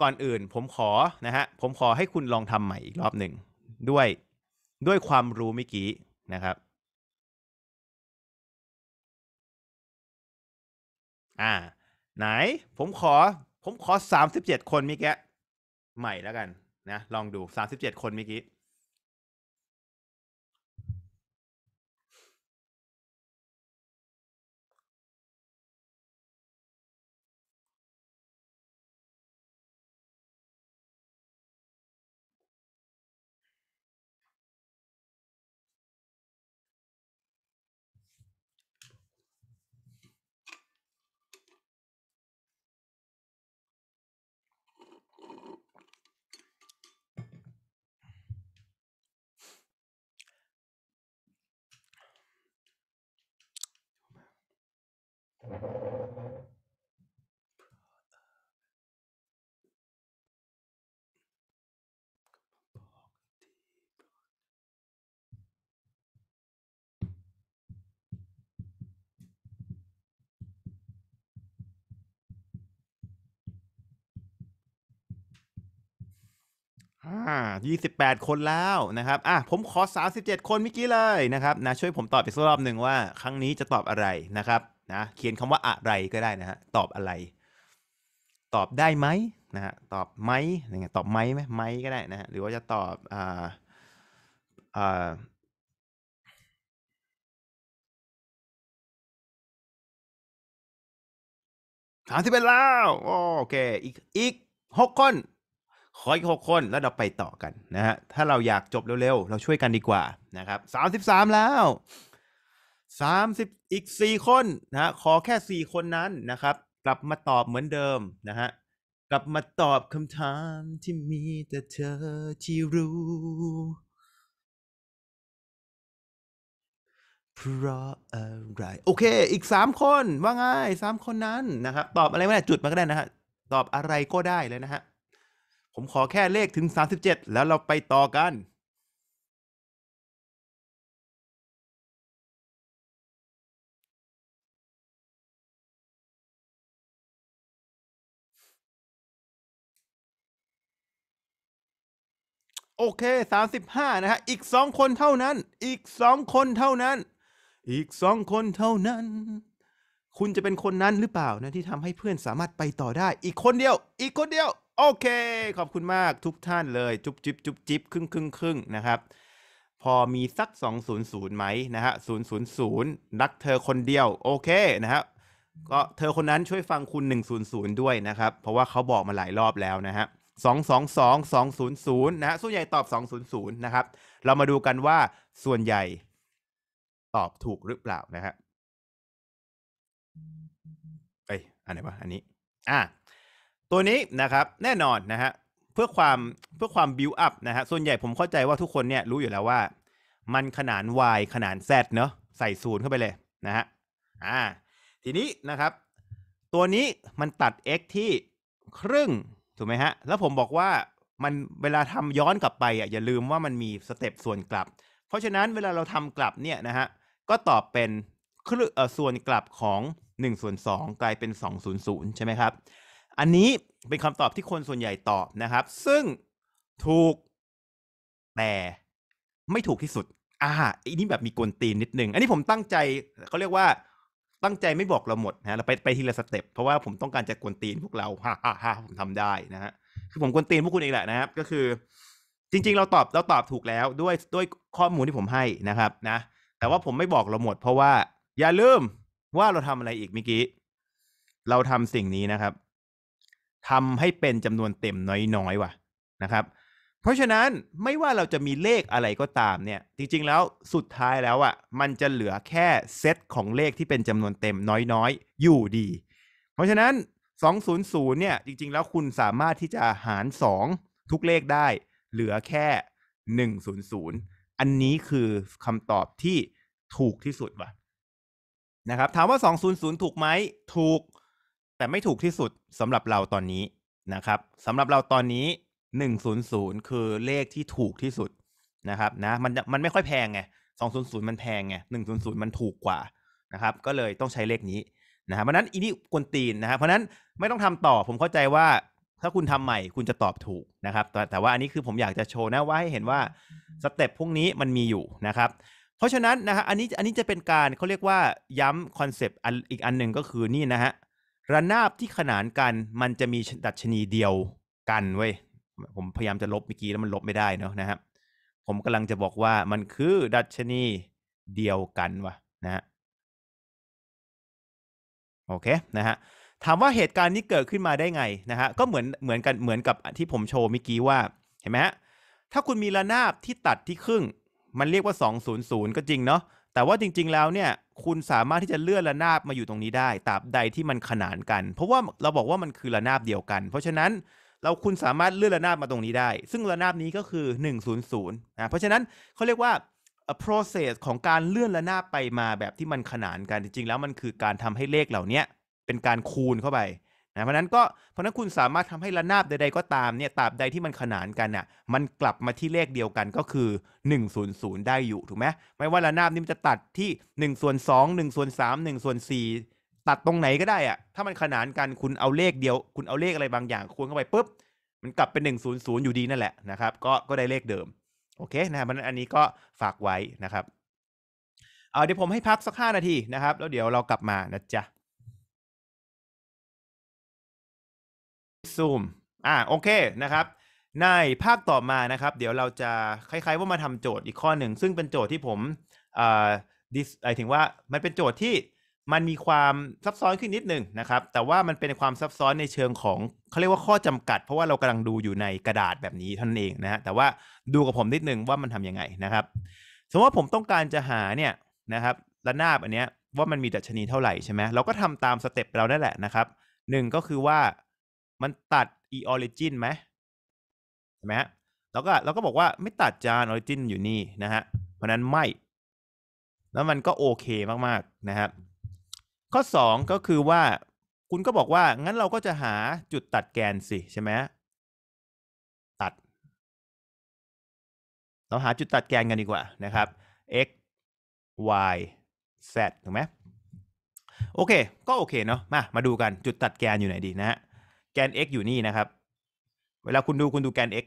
ก่อนอื่นผมขอ นะฮะ ผมขอให้คุณลองทำใหม่อีกรอบหนึ่งด้วย ด้วยความรู้เมื่อกี้นะครับ อ่า ไหน ผมขอ ผมขอ 37 คนมิแกใหม่แล้วกันนะลองดู 37 คนเมื่อกี้่า28 คนแล้วนะครับอ่ะผมขอ 37 คนเมื่อกี้เลยนะครับ นะช่วยผมตอบอีกสักรอบหนึ่งว่า ครั้งนี้จะตอบอะไรนะครับ นะ เขียนคำว่าอะไรก็ได้นะฮะ ตอบอะไร ตอบได้ไหมนะฮะ ตอบไหมยังไงตอบไหมไหมไหมก็ได้นะฮะ หรือว่าจะตอบอ่าอ่าสามสิบเป็นแล้ว โอเค อีกอีกหกคนขออีกกคนแล้วเราไปต่อกันนะฮะ ถ้าเราอยากจบเร็วๆเราช่วยกันดีกว่านะครับสสสามิบามแล้วสสามิบอีกสี่คนนะฮะขอแค่สี่คนนั้นนะครับ กลับมาตอบเหมือนเดิมนะฮะกลับมาตอบคำถามที่มีแต่เธอที่รู้เพราะอะไรโอเคอีกสามคนว่าง่ายมคนนั้นนะครับตอบอะไรไม่ได้จุดมาก็ได้ นะฮะตอบอะไรก็ได้เลยนะฮะผมขอแค่เลขถึง 37 แล้วเราไปต่อกันโอเค 35 นะฮะ อีก 2 คนเท่านั้นอีก 2 คนเท่านั้น อีก 2 คนเท่านั้น คุณจะเป็นคนนั้นหรือเปล่านะที่ทำให้เพื่อนสามารถไปต่อได้อีกคนเดียว อีกคนเดียวโอเค ขอบคุณมากทุกท่านเลย จุ๊บจิ๊บจุ๊บจิ๊บครึ่งครึ่งครึ่งนะครับพอมีสัก 200ไหมนะฮะ 000รักเธอคนเดียว โอเคนะฮะก็เธอคนนั้นช่วยฟังคุณ 100 ด้วยนะครับ เพราะว่าเขาบอกมาหลายรอบแล้วนะฮะ 222 200นะฮะส่วนใหญ่ตอบ 200 นะครับเรามาดูกันว่าส่วนใหญ่ตอบถูกหรือเปล่านะฮะเอ้ยอันไหนวะอันนี้ อ่ะตัวนี้นะครับแน่นอนนะฮะเพื่อความเพื่อความบิวอัพนะฮะส่วนใหญ่ผมเข้าใจว่าทุกคนเนี่ยรู้อยู่แล้วว่า มันขนาน y ขนาน z เนอะใส่ศูนย์เข้าไปเลยนะฮะอ่าทีนี้นะครับ ตัวนี้มันตัด x ที่ครึ่ง ถูกไหมฮะแล้วผมบอกว่ามันเวลาทำย้อนกลับไปอ่ะอย่าลืมว่ามันมีสเต็ปส่วนกลับ เพราะฉะนั้นเวลาเราทำกลับเนี่ยนะฮะก็ตอบเป็นครึ่งส่วนกลับของ 1 ส่วน 2 กลายเป็น200ใช่ไหมครับอันนี้เป็นคำตอบที่คนส่วนใหญ่ตอบนะครับ ซึ่งถูกแต่ไม่ถูกที่สุด อ่าอันนี้แบบมีกวนตีนนิดนึง อันนี้ผมตั้งใจเขาเรียกว่าตั้งใจไม่บอกเราหมดนะเราไปไปทีละสเต็ปเพราะว่าผมต้องการจะกวนตีนพวกเราฮ่าฮ่าฮ่าผมทำได้นะฮะคือผมกวนตีนพวกคุณเองแหละนะครับ ก็คือ จริง ๆ เราตอบเราตอบถูกแล้ว ด้วยด้วยข้อมูลที่ผมให้นะครับนะแต่ว่าผมไม่บอกเราหมด เพราะว่าอย่าลืมว่าเราทำอะไรอีกเมื่อกี้เราทำสิ่งนี้นะครับทำให้เป็นจำนวนเต็มน้อยๆว่ะนะครับ เพราะฉะนั้นไม่ว่าเราจะมีเลขอะไรก็ตามเนี่ย จริงๆ แล้วสุดท้ายแล้วอะ่ะมันจะเหลือแค่เซตของเลขที่เป็นจำนวนเต็มน้อยๆอยู่ดี เพราะฉะนั้น 200เนี่ยจริงๆ แล้วคุณสามารถที่จะหาร2ทุกเลขได้ เหลือแค่ 100 อันนี้คือคำตอบที่ถูกที่สุดว่ะนะครับถามว่า 200ถูกไหมถูกแต่ไม่ถูกที่สุดสำหรับเราตอนนี้นะครับสำหรับเราตอนนี้ 100 คือเลขที่ถูกที่สุดนะครับนะมันมันไม่ค่อยแพงไง200 มันแพงไง100 มันถูกกว่านะครับ ก็เลยต้องใช้เลขนี้นะเพราะนั้นอีนี่กวนตีนนะครับ เพราะนั้นไม่ต้องทำต่อผมเข้าใจว่าถ้าคุณทำใหม่คุณจะตอบถูกนะครับแต่แต่ว่าอันนี้คือผมอยากจะโชว์นะว่าให้เห็นว่าสเต็ปพวกนี้มันมีอยู่นะครับเพราะฉะนั้นนะฮะอันนี้อันนี้จะเป็นการเขาเรียกว่าย้ำคอนเซปต์อีกอันหนึ่งก็คือนี่นะฮะระนาบที่ขนานกันมันจะมีดัชนีเดียวกันเว้ยผมพยายามจะลบเมื่อกี้แล้วมันลบไม่ได้เนาะนะครับผมกำลังจะบอกว่ามันคือดัชนีเดียวกันวะนะฮะโอเคนะฮะถามว่าเหตุการณ์นี้เกิดขึ้นมาได้ไงนะฮะก็เหมือนเหมือนกันเหมือนกับที่ผมโชว์เมื่อกี้ว่าเห็นไหมฮะถ้าคุณมีระนาบที่ตัดที่ครึ่ง มันเรียกว่า 200ก็จริงเนาะแต่ว่าจริงๆแล้วเนี่ยคุณสามารถที่จะเลื่อนระนาบมาอยู่ตรงนี้ได้ตราบใดที่มันขนานกัน เพราะว่าเราบอกว่ามันคือระนาบเดียวกัน เพราะฉะนั้นเราคุณสามารถเลื่อนระนาบมาตรงนี้ได้ ซึ่งระนาบนี้ก็คือ 100นะเพราะฉะนั้นเขาเรียกว่า process ของการเลื่อนระนาบไปมาแบบที่มันขนานกันจริงๆ แล้วมันคือการทำให้เลขเหล่านี้เป็นการคูณเข้าไปนะเพราะนั้นก็เพราะนั้นคุณสามารถทำให้ระนาบใดๆก็ตามเนี่ยตราบใดที่มันขนานกันอ่ะมันกลับมาที่เลขเดียวกันก็คือ 100 ได้อยู่ถูกไหมไม่ว่าระนาบนี้มันจะตัดที่1ส่วน2 1ส่วน3 1ส่วน4ตัดตรงไหนก็ได้อ่ะถ้ามันขนานกันคุณเอาเลขเดียว คุณเอาเลขอะไรบางอย่างคูณเข้าไปปุ๊บมันกลับเป็น 100 อยู่ดีนั่นแหละนะครับก็ก็ได้เลขเดิมโอเคนะครับอันนี้ก็ฝากไว้นะครับเเดี๋ยวผมให้พักสัก5นาทีนะครับแล้วเดี๋ยวเรากลับมานะจ๊ะซูมอ่าโอเคนะครับ ในภาคต่อมานะครับ เดี๋ยวเราจะคล้ายๆว่ามาทำโจทย์อีกข้อหนึ่ง ซึ่งเป็นโจทย์ที่ผมอ่าดิสถึงว่ามันเป็นโจทย์ที่มันมีความซับซ้อนขึ้นนิดหนึ่งนะครับ แต่ว่ามันเป็นความซับซ้อนในเชิงของเขาเรียกว่าข้อจำกัด เพราะว่าเรากำลังดูอยู่ในกระดาษแบบนี้ท่านเองนะฮะแต่ว่าดูกับผมนิดนึงว่ามันทํำยังไงนะครับ สมมติว่าผมต้องการจะหาเนี่ยนะครับระนาบอันเนี้ยว่ามันมีดัชนีเท่าไหร่ใช่ไหมเราก็ทำตามสเต็ปเราได้แหละนะครับหนึ่งก็คือว่ามันตัด e origin ไหมใช่ไหมฮะ เราก็เราก็บอกว่าไม่ตัดจาน origin อยู่นี่นะฮะ เพราะนั้นไม่ แล้วมันก็โอเคมากๆนะครับ ข้อ 2 ก็คือว่า คุณก็บอกว่างั้นเราก็จะหาจุดตัดแกนสิใช่ไหมตัด เราหาจุดตัดแกนกันดีกว่านะครับ x y z ถูกไหมโอเค ก็โอเคเนาะ มา มาดูกันจุดตัดแกนอยู่ไหนดีนะฮะแกน x อยู่นี่นะครับ เวลาคุณดูคุณดูแกน x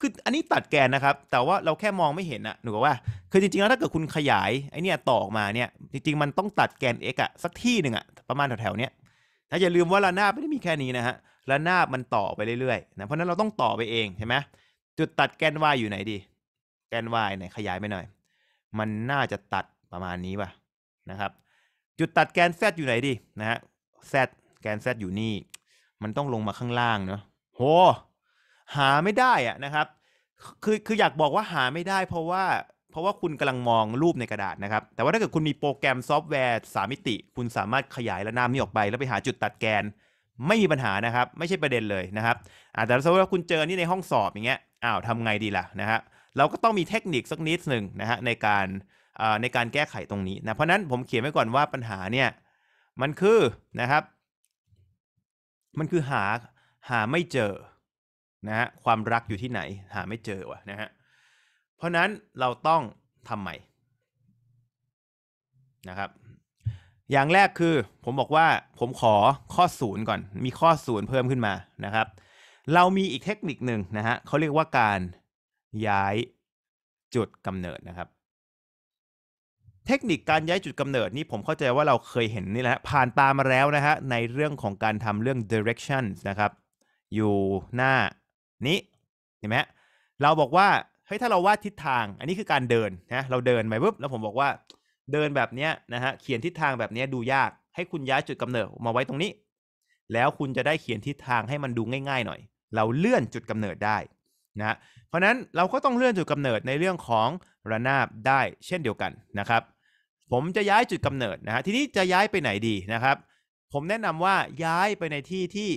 คืออันนี้ตัดแกนนะครับ แต่ว่าเราแค่มองไม่เห็นอะหนูบอกว่า คือจริง ๆ แล้วถ้าเกิดคุณขยายไอเนี้ยต่อออกมาเนี่ย จริงๆ มันต้องตัดแกน x อะสักที่หนึ่งอะประมาณแถวๆ เนี้ย ถ้าอย่าลืมว่าระนาบไม่ได้มีแค่นี้นะฮะ ระนาบมันต่อไปเรื่อยๆ นะ เพราะนั้นเราต้องต่อไปเองใช่ไหมจุดตัดแกน y อยู่ไหนดี แกน y ไหนขยายไปหน่อย มันน่าจะตัดประมาณนี้ป่ะนะครับ จุดตัดแกน z อยู่ไหนดีนะฮะแซดแกนแซดอยู่นี่ มันต้องลงมาข้างล่างเนาะโห หาไม่ได้อะนะครับคือคืออยากบอกว่าหาไม่ได้เพราะว่าเพราะว่าคุณกำลังมองรูปในกระดาษนะครับ แต่ว่าถ้าเกิดคุณมีโปรแกรมซอฟต์แวร์สามิติ คุณสามารถขยายระนาบนี้ออกไป แล้วไปหาจุดตัดแกนไม่มีปัญหานะครับ ไม่ใช่ประเด็นเลยนะครับแต่สมมติว่าคุณเจอนี่ในห้องสอบอย่างเงี้ยอ้าวทำไงดีล่ะนะฮะเราก็ต้องมีเทคนิคสักนิดหนึ่งนะฮะในการในการแก้ไขตรงนี้นะเพราะนั้นผมเขียนไว้ก่อนว่าปัญหาเนี่ยมันคือนะครับ มันคือหาหาไม่เจอนะฮะความรักอยู่ที่ไหนหาไม่เจอวะนะฮะเพราะนั้นเราต้องทำใหม่นะครับ อย่างแรกคือผมบอกว่าผมขอข้อศูนย์ก่อน มีข้อศูนย์เพิ่มขึ้นมานะครับ เรามีอีกเทคนิคหนึ่งนะฮะเขาเรียกว่าการย้ายจุดกำเนิดนะครับเทคนิคการย้ายจุดกำเนิดนี่ผมเข้าใจว่าเราเคยเห็นนี่แหละผ่านตามาแล้วนะฮะในเรื่องของการทำเรื่อง direction นะครับอยู่หน้านี้เห็นไหมเราบอกว่าเฮ้ยถ้าเราวาดทิศทาง อันนี้คือการเดินนะเราเดินไปปุ๊บแล้วผมบอกว่าเดินแบบนี้นะฮะเขียนทิศทางแบบนี้ดูยากให้คุณย้ายจุดกำเนิดมาไว้ตรงนี้ แล้วคุณจะได้เขียนทิศทางให้มันดูง่ายๆ หน่อย เราเลื่อนจุดกำเนิดได้นะ เพราะนั้นเราก็ต้องเลื่อนจุดกำเนิดในเรื่องของระนาบได้เช่นเดียวกันนะครับผมจะย้ายจุดกำเนิดนะฮะ ทีนี้จะย้ายไปไหนดีนะครับ ผมแนะนำว่าย้ายไปในที่ที่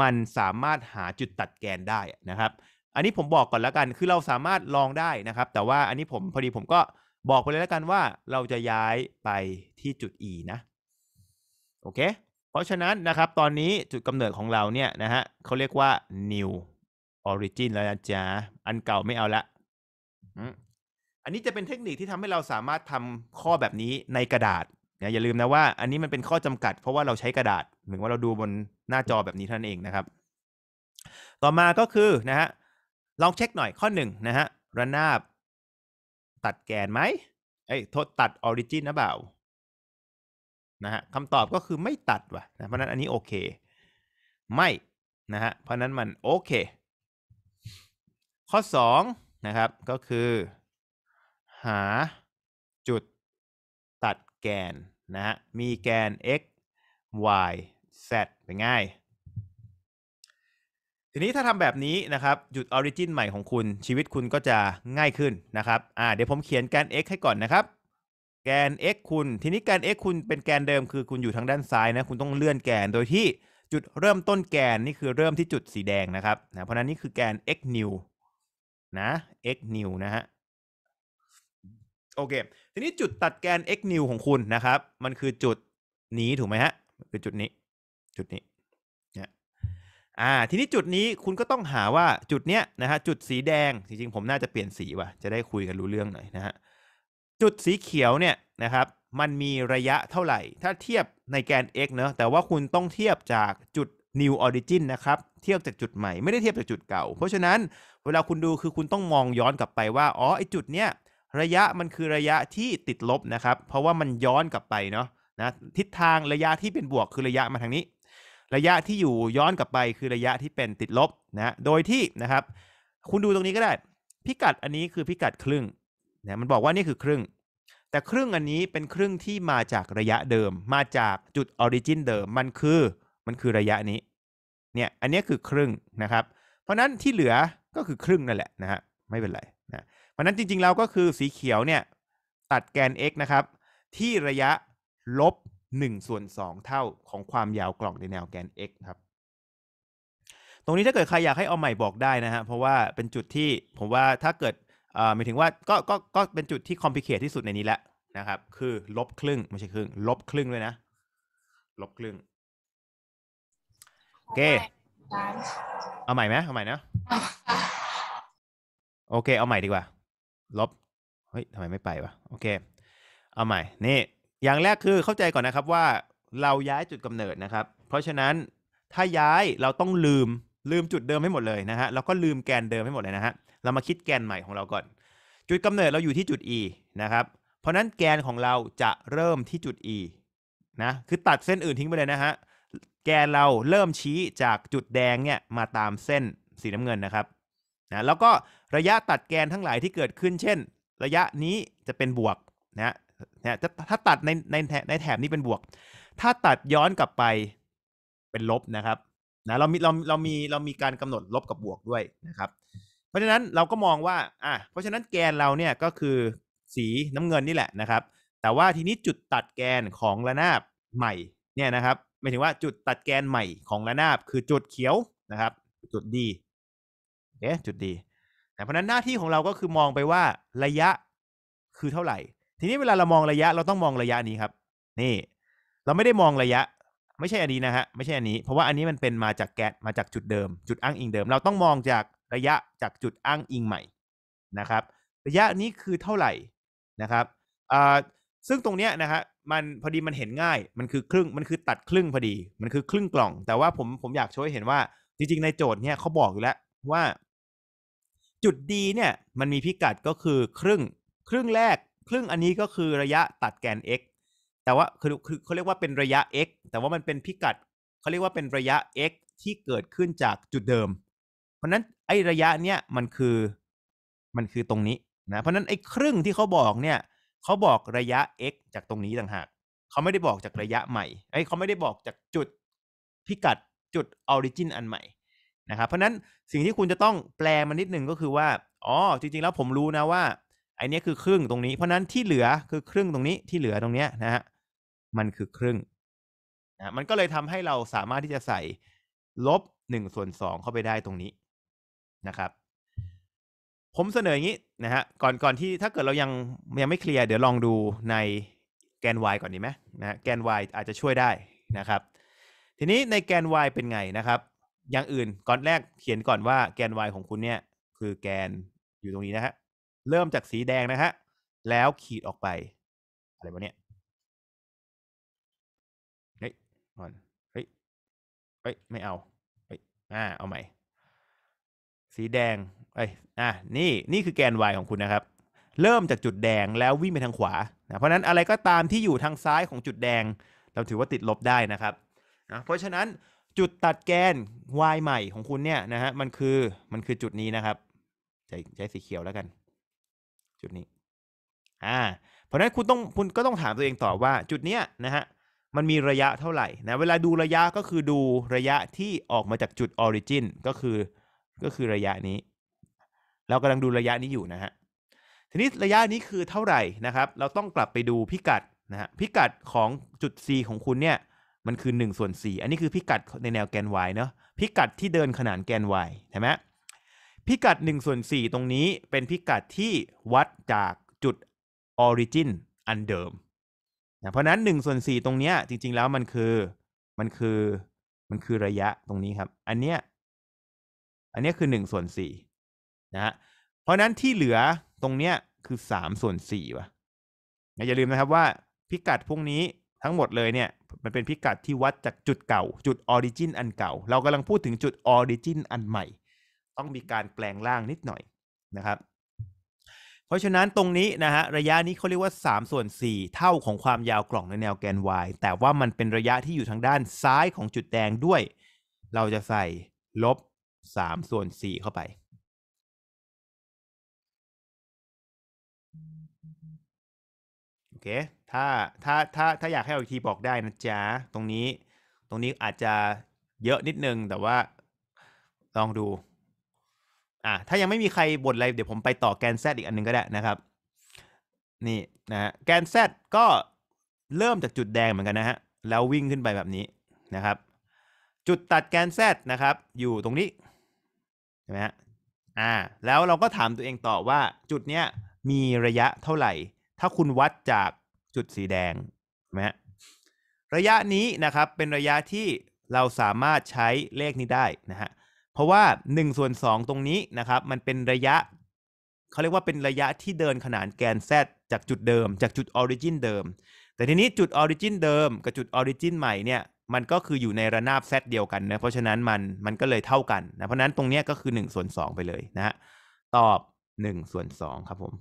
มันสามารถหาจุดตัดแกนได้นะครับ อันนี้ผมบอกก่อนแล้วกัน คือเราสามารถลองได้นะครับ แต่ว่าอันนี้ผมพอดีผมก็บอกไปเลยแล้วกันว่าเราจะย้ายไปที่จุด e นะ โอเค เพราะฉะนั้นนะครับ ตอนนี้จุดกำเนิดของเราเนี่ยนะฮะเขาเรียกว่า new origin แล้วนะจ๊ะอันเก่าไม่เอาละอันนี้จะเป็นเทคนิคที่ทำให้เราสามารถทำข้อแบบนี้ในกระดาษนะอย่าลืมนะว่าอันนี้มันเป็นข้อจำกัด เพราะว่าเราใช้กระดาษหรือว่าเราดูบนหน้าจอแบบนี้ท่านเองนะครับ ต่อมาก็คือนะฮะลองเช็คหน่อยข้อหนึ่งนะฮะระนาบตัดแกนไหมไอ้โทษตัดออริจินนะเปล่านะฮะคำตอบก็คือไม่ตัดว่ะนะเพราะนั้นอันนี้โอเคไม่นะฮะเพราะนั้นมันโอเคข้อสองนะครับก็คือหา จุดตัดแกนนะฮะ มีแกน x y z เป็นง่าย ทีนี้ถ้าทำแบบนี้นะครับ จุดออริจินใหม่ของคุณชีวิตคุณก็จะง่ายขึ้นนะครับ อ่าเดี๋ยวผมเขียนแกน x ให้ก่อนนะครับ แกน x คุณ ทีนี้แกน x คุณเป็นแกนเดิมคือคุณอยู่ทางด้านซ้ายนะ คุณต้องเลื่อนแกนโดยที่จุดเริ่มต้นแกนนี่คือเริ่มที่จุดสีแดงนะครับ นะเพราะนั้นนี่คือแกน x new นะ x new นะฮะโอเค ทีนี้จุดตัดแกน x new ของคุณนะครับ มันคือจุดนี้ถูกไหมฮะคือจุดนี้ จุดนี้นะอ่า ทีนี้จุดนี้คุณก็ต้องหาว่าจุดเนี้ยนะฮะ จุดสีแดง จริงๆผมน่าจะเปลี่ยนสีว่ะ จะได้คุยกันรู้เรื่องหน่อยนะฮะ จุดสีเขียวเนี่ยนะครับ มันมีระยะเท่าไหร่ ถ้าเทียบในแกน x เนอะแต่ว่าคุณต้องเทียบจากจุด new origin นะครับ เทียบจากจุดใหม่ไม่ได้เทียบจากจุดเก่า เพราะฉะนั้นเวลาคุณดูคือคุณต้องมองย้อนกลับไปว่า อ๋อไอจุดเนี้ยระยะมันคือระยะที่ติดลบนะครับ เพราะว่ามันย้อนกลับไปเนาะนะทิศทางระยะที่เป็นบวก คือระยะมาทางนี้ ระยะที่อยู่ย้อนกลับไป คือระยะที่เป็นติดลบนะ โดยที่นะครับ คุณดูตรงนี้ก็ได้ พิกัดอันนี้คือพิกัดครึ่งนะมันบอกว่านี่คือครึ่ง แต่ครึ่งอันนี้เป็นครึ่งที่มาจากระยะเดิม มาจากจุดออริจินเดิมมันคือมันคือระยะนี้เนี่ยอันนี้คือครึ่งนะครับ เพราะนั้นที่เหลือก็คือครึ่งนั่นแหละนะฮะไม่เป็นไรราะนั้นจริงๆแล้วก็คือสีเขียวเนี่ยตัดแกน x นะครับที่ระยะลบ1ส่วน2เท่าของความยาวกล่องในแนวแกน x ครับ ตรงนี้ถ้าเกิดใครอยากให้เอาใหม่บอกได้นะฮะเพราะว่าเป็นจุดที่ผมว่าถ้าเกิดหมายถึงว่าก็ก็ก็เป็นจุดที่คอมพิเคทที่สุดในนี้แลละนะครับ คือลบครึ่งไม่ใช่ครึ่งลบครึ่งด้วยนะลบครึ่งโอเคเอาใหม่ไหมเอาใหม่นะโอเคเอาใหม่ดีกว่าลบเฮ้ยทำไมไม่ไปวะ โอเค เอาใหม่ นี่ อย่างแรกคือ เข้าใจก่อนนะครับว่า เราย้ายจุดกำเนิดนะครับ เพราะฉะนั้น ถ้าย้าย เราต้องลืม ลืมจุดเดิมให้หมดเลยนะฮะ แล้วก็ลืมแกนเดิมให้หมดเลยนะฮะ เรามาคิดแกนใหม่ของเราก่อน จุดกำเนิดเราอยู่ที่จุด e นะครับ เพราะนั้นแกนของเราจะเริ่มที่จุด e นะ คือตัดเส้นอื่นทิ้งไปเลยนะฮะ แกนเราเริ่มชี้จากจุดแดงเนี่ยมาตามเส้นสีน้ำเงินนะครับนะแล้วก็ระยะตัดแกนทั้งหลายที่เกิดขึ้น เช่น ระยะนี้จะเป็นบวกนะนะถ้าตัดในในในแถบนี้เป็นบวก ถ้าตัดย้อนกลับไปเป็นลบนะครับนะเรามีเราเรามีเรามีการกำหนดลบกับบวกด้วยนะครับ เพราะฉะนั้นเราก็มองว่าอ่ะเพราะฉะนั้นแกนเราเนี่ยก็คือสีน้ำเงินนี่แหละนะครับ แต่ว่าทีนี้จุดตัดแกนของระนาบใหม่เนี่ยนะครับหมายถึงว่าจุดตัดแกนใหม่ของระนาบคือ จุดเขียวนะครับ จุดดีเนี่ยจุดดีแต่เพราะนั้นหน้าที่ของเราก็คือมองไปว่าระยะคือเท่าไหร่ ทีนี้เวลาเรามองระยะเราต้องมองระยะนี้ครับ นี่ เราไม่ได้มองระยะ ไม่ใช่อันนี้นะฮะไม่ใช่อันนี้ เพราะว่าอันนี้มันเป็นมาจากแก๊สมาจากจุดเดิม จุดอ้างอิงเดิม เราต้องมองจากระยะจากจุดอ้างอิงใหม่นะครับ ระยะนี้คือเท่าไหร่นะครับอ่าซึ่งตรงเนี้ยนะฮะมันพอดีมันเห็นง่ายมันคือครึ่งมันคือตัดครึ่งพอดี มันคือครึ่งกล่อง แต่ว่าผมผมอยากช่วยเห็นว่าจริง ๆ ในโจทย์เนี่ยเขาบอกอยู่แล้วว่าจุดดีเนี่ยมันมีพิกัดก็คือครึ่งครึ่งแรกครึ่งอันนี้ก็คือระยะตัดแกน x แต่ว่าคือเขาเรียกว่าเป็นระยะ x แต่ว่ามันเป็นพิกัดเขาเรียกว่าเป็นระยะ x ที่เกิดขึ้นจากจุดเดิม เพราะนั้นไอ้ระยะเนี่ยมันคือมันคือตรงนี้นะเพราะนั้นไอ้ครึ่งที่เขาบอกเนี่ยเขาบอกระยะ x จากตรงนี้ต่างหากเขาไม่ได้บอกจากระยะใหม่ไอ้เขาไม่ได้บอกจากจุดพิกัดจุดออริจินอันใหม่นะครับเพราะนั้นสิ่งที่คุณจะต้องแปลมันนิดนึงก็คือว่าอ๋อจริงๆ แล้วผมรู้นะว่า ไอเนี้ยคือครึ่งตรงนี้ เพราะนั้นที่เหลือคือครึ่งตรงนี้ที่เหลือตรงเนี้ยนะฮะมันคือครึ่งนะมันก็เลยทำให้เราสามารถที่จะใส่ ลบหนึ่งส่วนสองเข้าไปได้ตรงนี้นะครับ ผมเสนออย่างนี้นะฮะก่อนก่อนที่ถ้าเกิดเรายังยังไม่เคลียร์เดี๋ยวลองดูในแกน y ก่อนดีไหมนะแกน y อาจจะช่วยได้นะครับ ทีนี้ในแกน y เป็นไงนะครับอย่างอื่น ก่อนแรกเขียนก่อนว่าแกน y ของคุณเนี่ย คือแกนอยู่ตรงนี้นะฮะเริ่มจากสีแดงนะฮะแล้วขีดออกไป อะไรวะเนี่ยเฮ้ยก่อนเฮ้ยเฮ้ยไม่เอาเฮ้ยอ่าเอาใหม่ สีแดงเอ้ยอ่านี่นี่คือแกน y ของคุณนะครับ เริ่มจากจุดแดงแล้ววิ่งไปทางขวา นะ เพราะนั้น อะไรก็ตามที่อยู่ทางซ้ายของจุดแดงเราถือว่าติดลบได้นะครับนะเพราะฉะนั้นจุดตัดแกน y ใหม่ของคุณเนี่ยนะฮะมันคือมันคือจุดนี้นะครับใช้ใช้สีเขียวแล้วกัน จุดนี้อ่าเพราะนั้นคุณต้องคุณก็ต้องถามตัวเองต่อว่าจุดเนี้ยนะฮะมันมีระยะเท่าไหร่นะเวลาดูระยะก็คือดูระยะที่ออกมาจากจุดออริจินก็คือก็คือระยะนี้ เรากำลังดูระยะนี้อยู่นะฮะทีนี้ระยะนี้คือเท่าไหร่นะครับ เราต้องกลับไปดูพิกัดนะฮะพิกัดของจุด C ของคุณเนี่ยมันคือ1ส่วน4อันนี้คือพิกัดในแนวแกน y เนาะพิกัดที่เดินขนานแกน y ใช่ไหมพิกัด1ส่วน4ตรงนี้เป็นพิกัดที่วัดจากจุด origin อันเดิมนะเพราะนั้น1ส่วน4ตรงเนี้ย จริงๆแล้วมันคือมันคือมันคือระยะตรงนี้ครับ อันเนี้ยอันเนี้ยคือ1ส่วน4นะะเพราะนั้นที่เหลือตรงเนี้ยคือ3ส่วน4ว่ะอย่าลืมนะครับว่าพิกัดพวกนี้ทั้งหมดเลยเนี่ยมันเป็นพิกัดที่วัดจากจุดเก่า จุดออริจินอันเก่า เรากำลังพูดถึงจุดออริจินอันใหม่ ต้องมีการแปลงร่างนิดหน่อยนะครับ เพราะฉะนั้นตรงนี้นะฮะระยะนี้เขาเรียกว่า3ส่วน 4 เท่าของความยาวกล่องในแนวแกน y แต่ว่ามันเป็นระยะที่อยู่ทางด้านซ้ายของจุดแดงด้วย เราจะใส่ลบ 3 ส่วน 4 เข้าไปคถ้าถ้าถ้าถ้าอยากให้เอาอีกที บอกได้นะจ๊ะตรงนี้ตรงนี้อาจจะเยอะนิดนึงแต่ว่าลองดูอ่ะถ้ายังไม่มีใครบ่นอะไรเดี๋ยวผมไปต่อแกนแซดอีกอันนึงก็ได้นะครับนี่นะแกนแซดก็เริ่มจากจุดแดงเหมือนกันนะฮะแล้ววิ่งขึ้นไปแบบนี้นะครับจุดตัดแกนแซดนะครับอยู่ตรงนี้ห็นไหมฮะอ่าแล้วเราก็ถามตัวเองต่อว่าจุดเนี้ยมีระยะเท่าไหร่ ถ้าคุณวัดจากจุดสีแดงนะฮะระยะนี้นะครับเป็นระยะที่เราสามารถใช้เลขนี้ได้นะฮะเพราะว่า1ส่วน2 ตรงนี้นะครับ มันเป็นระยะเขาเรียกว่าเป็นระยะที่เดินขนานแกน z จากจุดเดิม จากจุดออริจินเดิมแต่ทีนี้จุดออริจินเดิมกับจุดออริจินใหม่เนี่ยมันก็คืออยู่ในระนาบ z เดียวกันนะเพราะฉะนั้นมันมันก็เลยเท่ากันนะเพราะนั้นตรงนี้ก็คือ1ส่วน2ไปเลยนะฮะตอบ 1ส่วน2ครับผม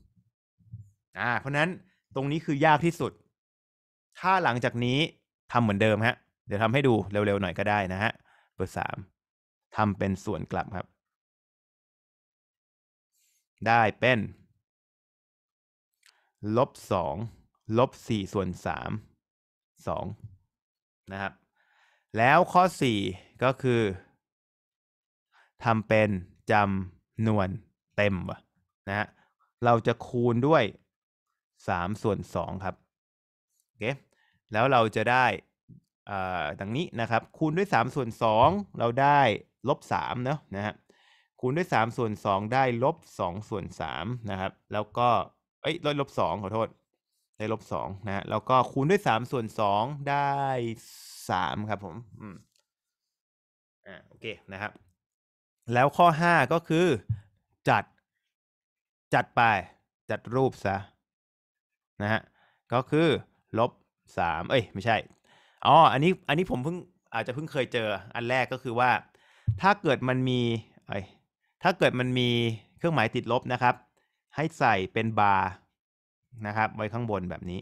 อ่าเพราะนั้นตรงนี้คือยากที่สุด ถ้าหลังจากนี้ทำเหมือนเดิมฮะ เดี๋ยวทำให้ดูเร็วๆหน่อยก็ได้นะฮะเบอร์สามทำเป็นส่วนกลับครับ ได้เป็น ลบสองลบสี่ส่วนสามสองนะครับ แล้วข้อสี่ก็คือทำเป็นจำนวนเต็มวะนะฮะ เราจะคูณด้วย3ส่วน2ครับโอเคแล้วเราจะได้ดังนี้นะครับคูณด้วย3ส่วน2เราได้ลบ3เนาะนะฮะคูณด้วย3ส่วน2ได้ลบ2ส่วน3นะครับ แล้วก็เอ้ยลดลบ2ขอโทษได้ลบ2นะฮะแล้วก็คูณด้วย3ส่วน2ได้ 3 ครับผมอืมอ่าโอเคนะครับแล้วข้อ 5 ก็คือจัดจัดไปจัดรูปซะนะฮะก็คือลบสามเอ้ยไม่ใช่อ๋ออันนี้อันนี้ผมเพิ่งอาจจะเพิ่งเคยเจออันแรกก็คือว่า ถ้าเกิดมันมีเอ้ยถ้าเกิดมันมีเครื่องหมายติดลบนะครับ ให้ใส่เป็นบาร์นะครับไว้ข้างบนแบบนี้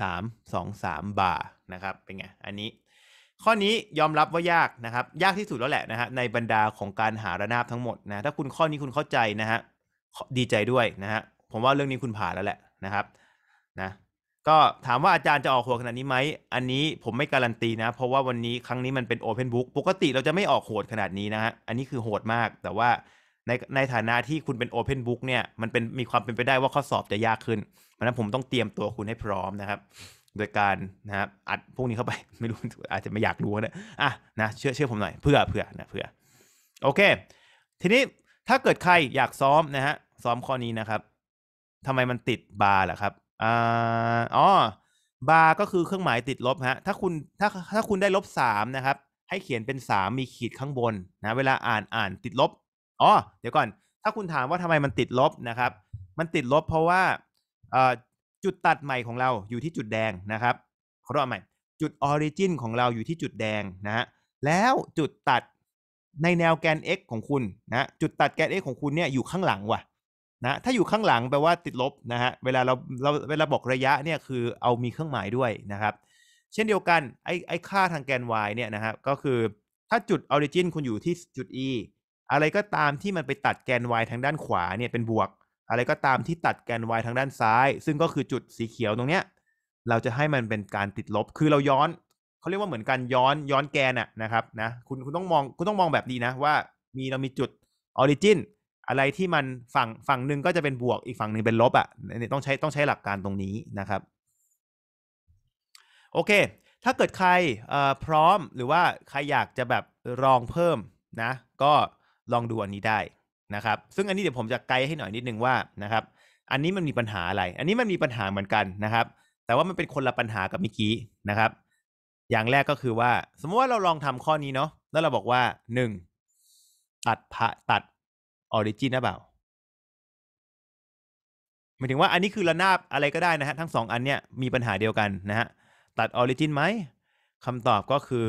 สามสองสามบาร์นะครับเป็นไง อันนี้ ข้อนี้ยอมรับว่ายากนะครับยากที่สุดแล้วแหละนะฮะในบรรดาของการหาระนาบทั้งหมดนะถ้าคุณข้อนี้คุณเข้าใจนะฮะดีใจด้วยนะฮะผมว่าเรื่องนี้คุณผ่านแล้วแหละนะครับ นะ ก็ถามว่าอาจารย์จะออกหัวขนาดนี้ไหม อันนี้ผมไม่ การันตีนะ เพราะว่าวันนี้ครั้งนี้มันเป็นโอเพนบุ๊กปกติเราจะไม่ออกโหดขนาดนี้นะฮะอันนี้คือโหดมาก แต่ว่าในใน ฐานะที่คุณเป็นโอเพนบุ๊กเนี่ยมันเป็นมีความเป็นไปได้ว่าข้อสอบจะยากขึ้น เพราะนั้นผมต้องเตรียมตัวคุณให้พร้อมนะครับ โดยการนะครับอัดพวกนี้เข้าไป ไม่รู้อาจจะไม่อยากรู้นะอ่ะนะเชื่อเชื่อผมหน่อยเพื่อเพื่อนะเพื่อ โอเค ทีนี้ถ้าเกิดใครอยากซ้อมนะฮะซ้อมข้อนี้นะครับทำไมมันติดบาร์ล่ะครับอ่าอ๋อ บาร์ก็คือเครื่องหมายติดลบฮะ ถ้าคุณถ้าถ้าคุณได้ลบสามนะครับ ให้เขียนเป็นสามมีขีดข้างบนนะ เวลาอ่านอ่านติดลบ อ๋อ เดี๋ยวก่อน ถ้าคุณถามว่าทำไมมันติดลบนะครับ มันติดลบเพราะว่าจุดตัดใหม่ของเราอยู่ที่จุดแดงนะครับเขาเรียกใหม่จุดออริจินของเราอยู่ที่จุดแดงนะฮะ แล้วจุดตัดในแนวแกน x ของคุณนะ จุดตัดแกน x ของคุณเนี่ยอยู่ข้างหลังว่ะนะถ้าอยู่ข้างหลังแปลว่าติดลบนะฮะเวลาเราเราเวลาบอกระยะเนี่ยคือเอามีเครื่องหมายด้วยนะครับเช่นเดียวกันไอไอค่าทางแกน y เนี่ยนะฮะก็คือถ้าจุดออริจินคุณอยู่ที่จุด e อะไรก็ตามที่มันไปตัดแกน y ทางด้านขวาเนี่ยเป็นบวก อะไรก็ตามที่ตัดแกน y ทางด้านซ้าย ซึ่งก็คือจุดสีเขียวตรงเนี้ยเราจะให้มันเป็นการติดลบคือเราย้อนเขาเรียกว่าเหมือนกันย้อนย้อนแกนอะนะครับนะคุณคุณต้องมองคุณต้องมองแบบดีนะว่ามีเรามีจุดออริจินอะไร ที่มัน ฝั่งฝั่งหนึ่งก็จะเป็นบวกอีกฝั่งหนึ่งเป็นลบอะ่ะต้องใช้ต้องใช้หลักการตรงนี้นะครับ โอเค ถ้าเกิดใครพร้อมหรือว่าใครอยากจะแบบลองเพิ่มนะ ก็ลองดูอันนี้ได้นะครับ ซึ่งอันนี้เดี๋ยวผมจะไกด์ให้หน่อยนิดนึงว่านะครับ อันนี้มันมีปัญหาอะไรอันนี้มันมีปัญหาเหมือนกันนะครับ แต่ว่ามันเป็นคนละปัญหากับเมื่อกี้นะครับอย่างแรกก็คือว่า สมมติว่าเราลองทำข้อนี้เนาะแล้วเราบอกว่า 1 ตัดพระตัดออริจินหรือเปล่าหมายถึงว่าอันนี้คือระนาบอะไรก็ได้นะฮะทั้งสองอันเนี้ยมีปัญหาเดียวกันนะฮะตัดออริจินไหมคำตอบก็คือ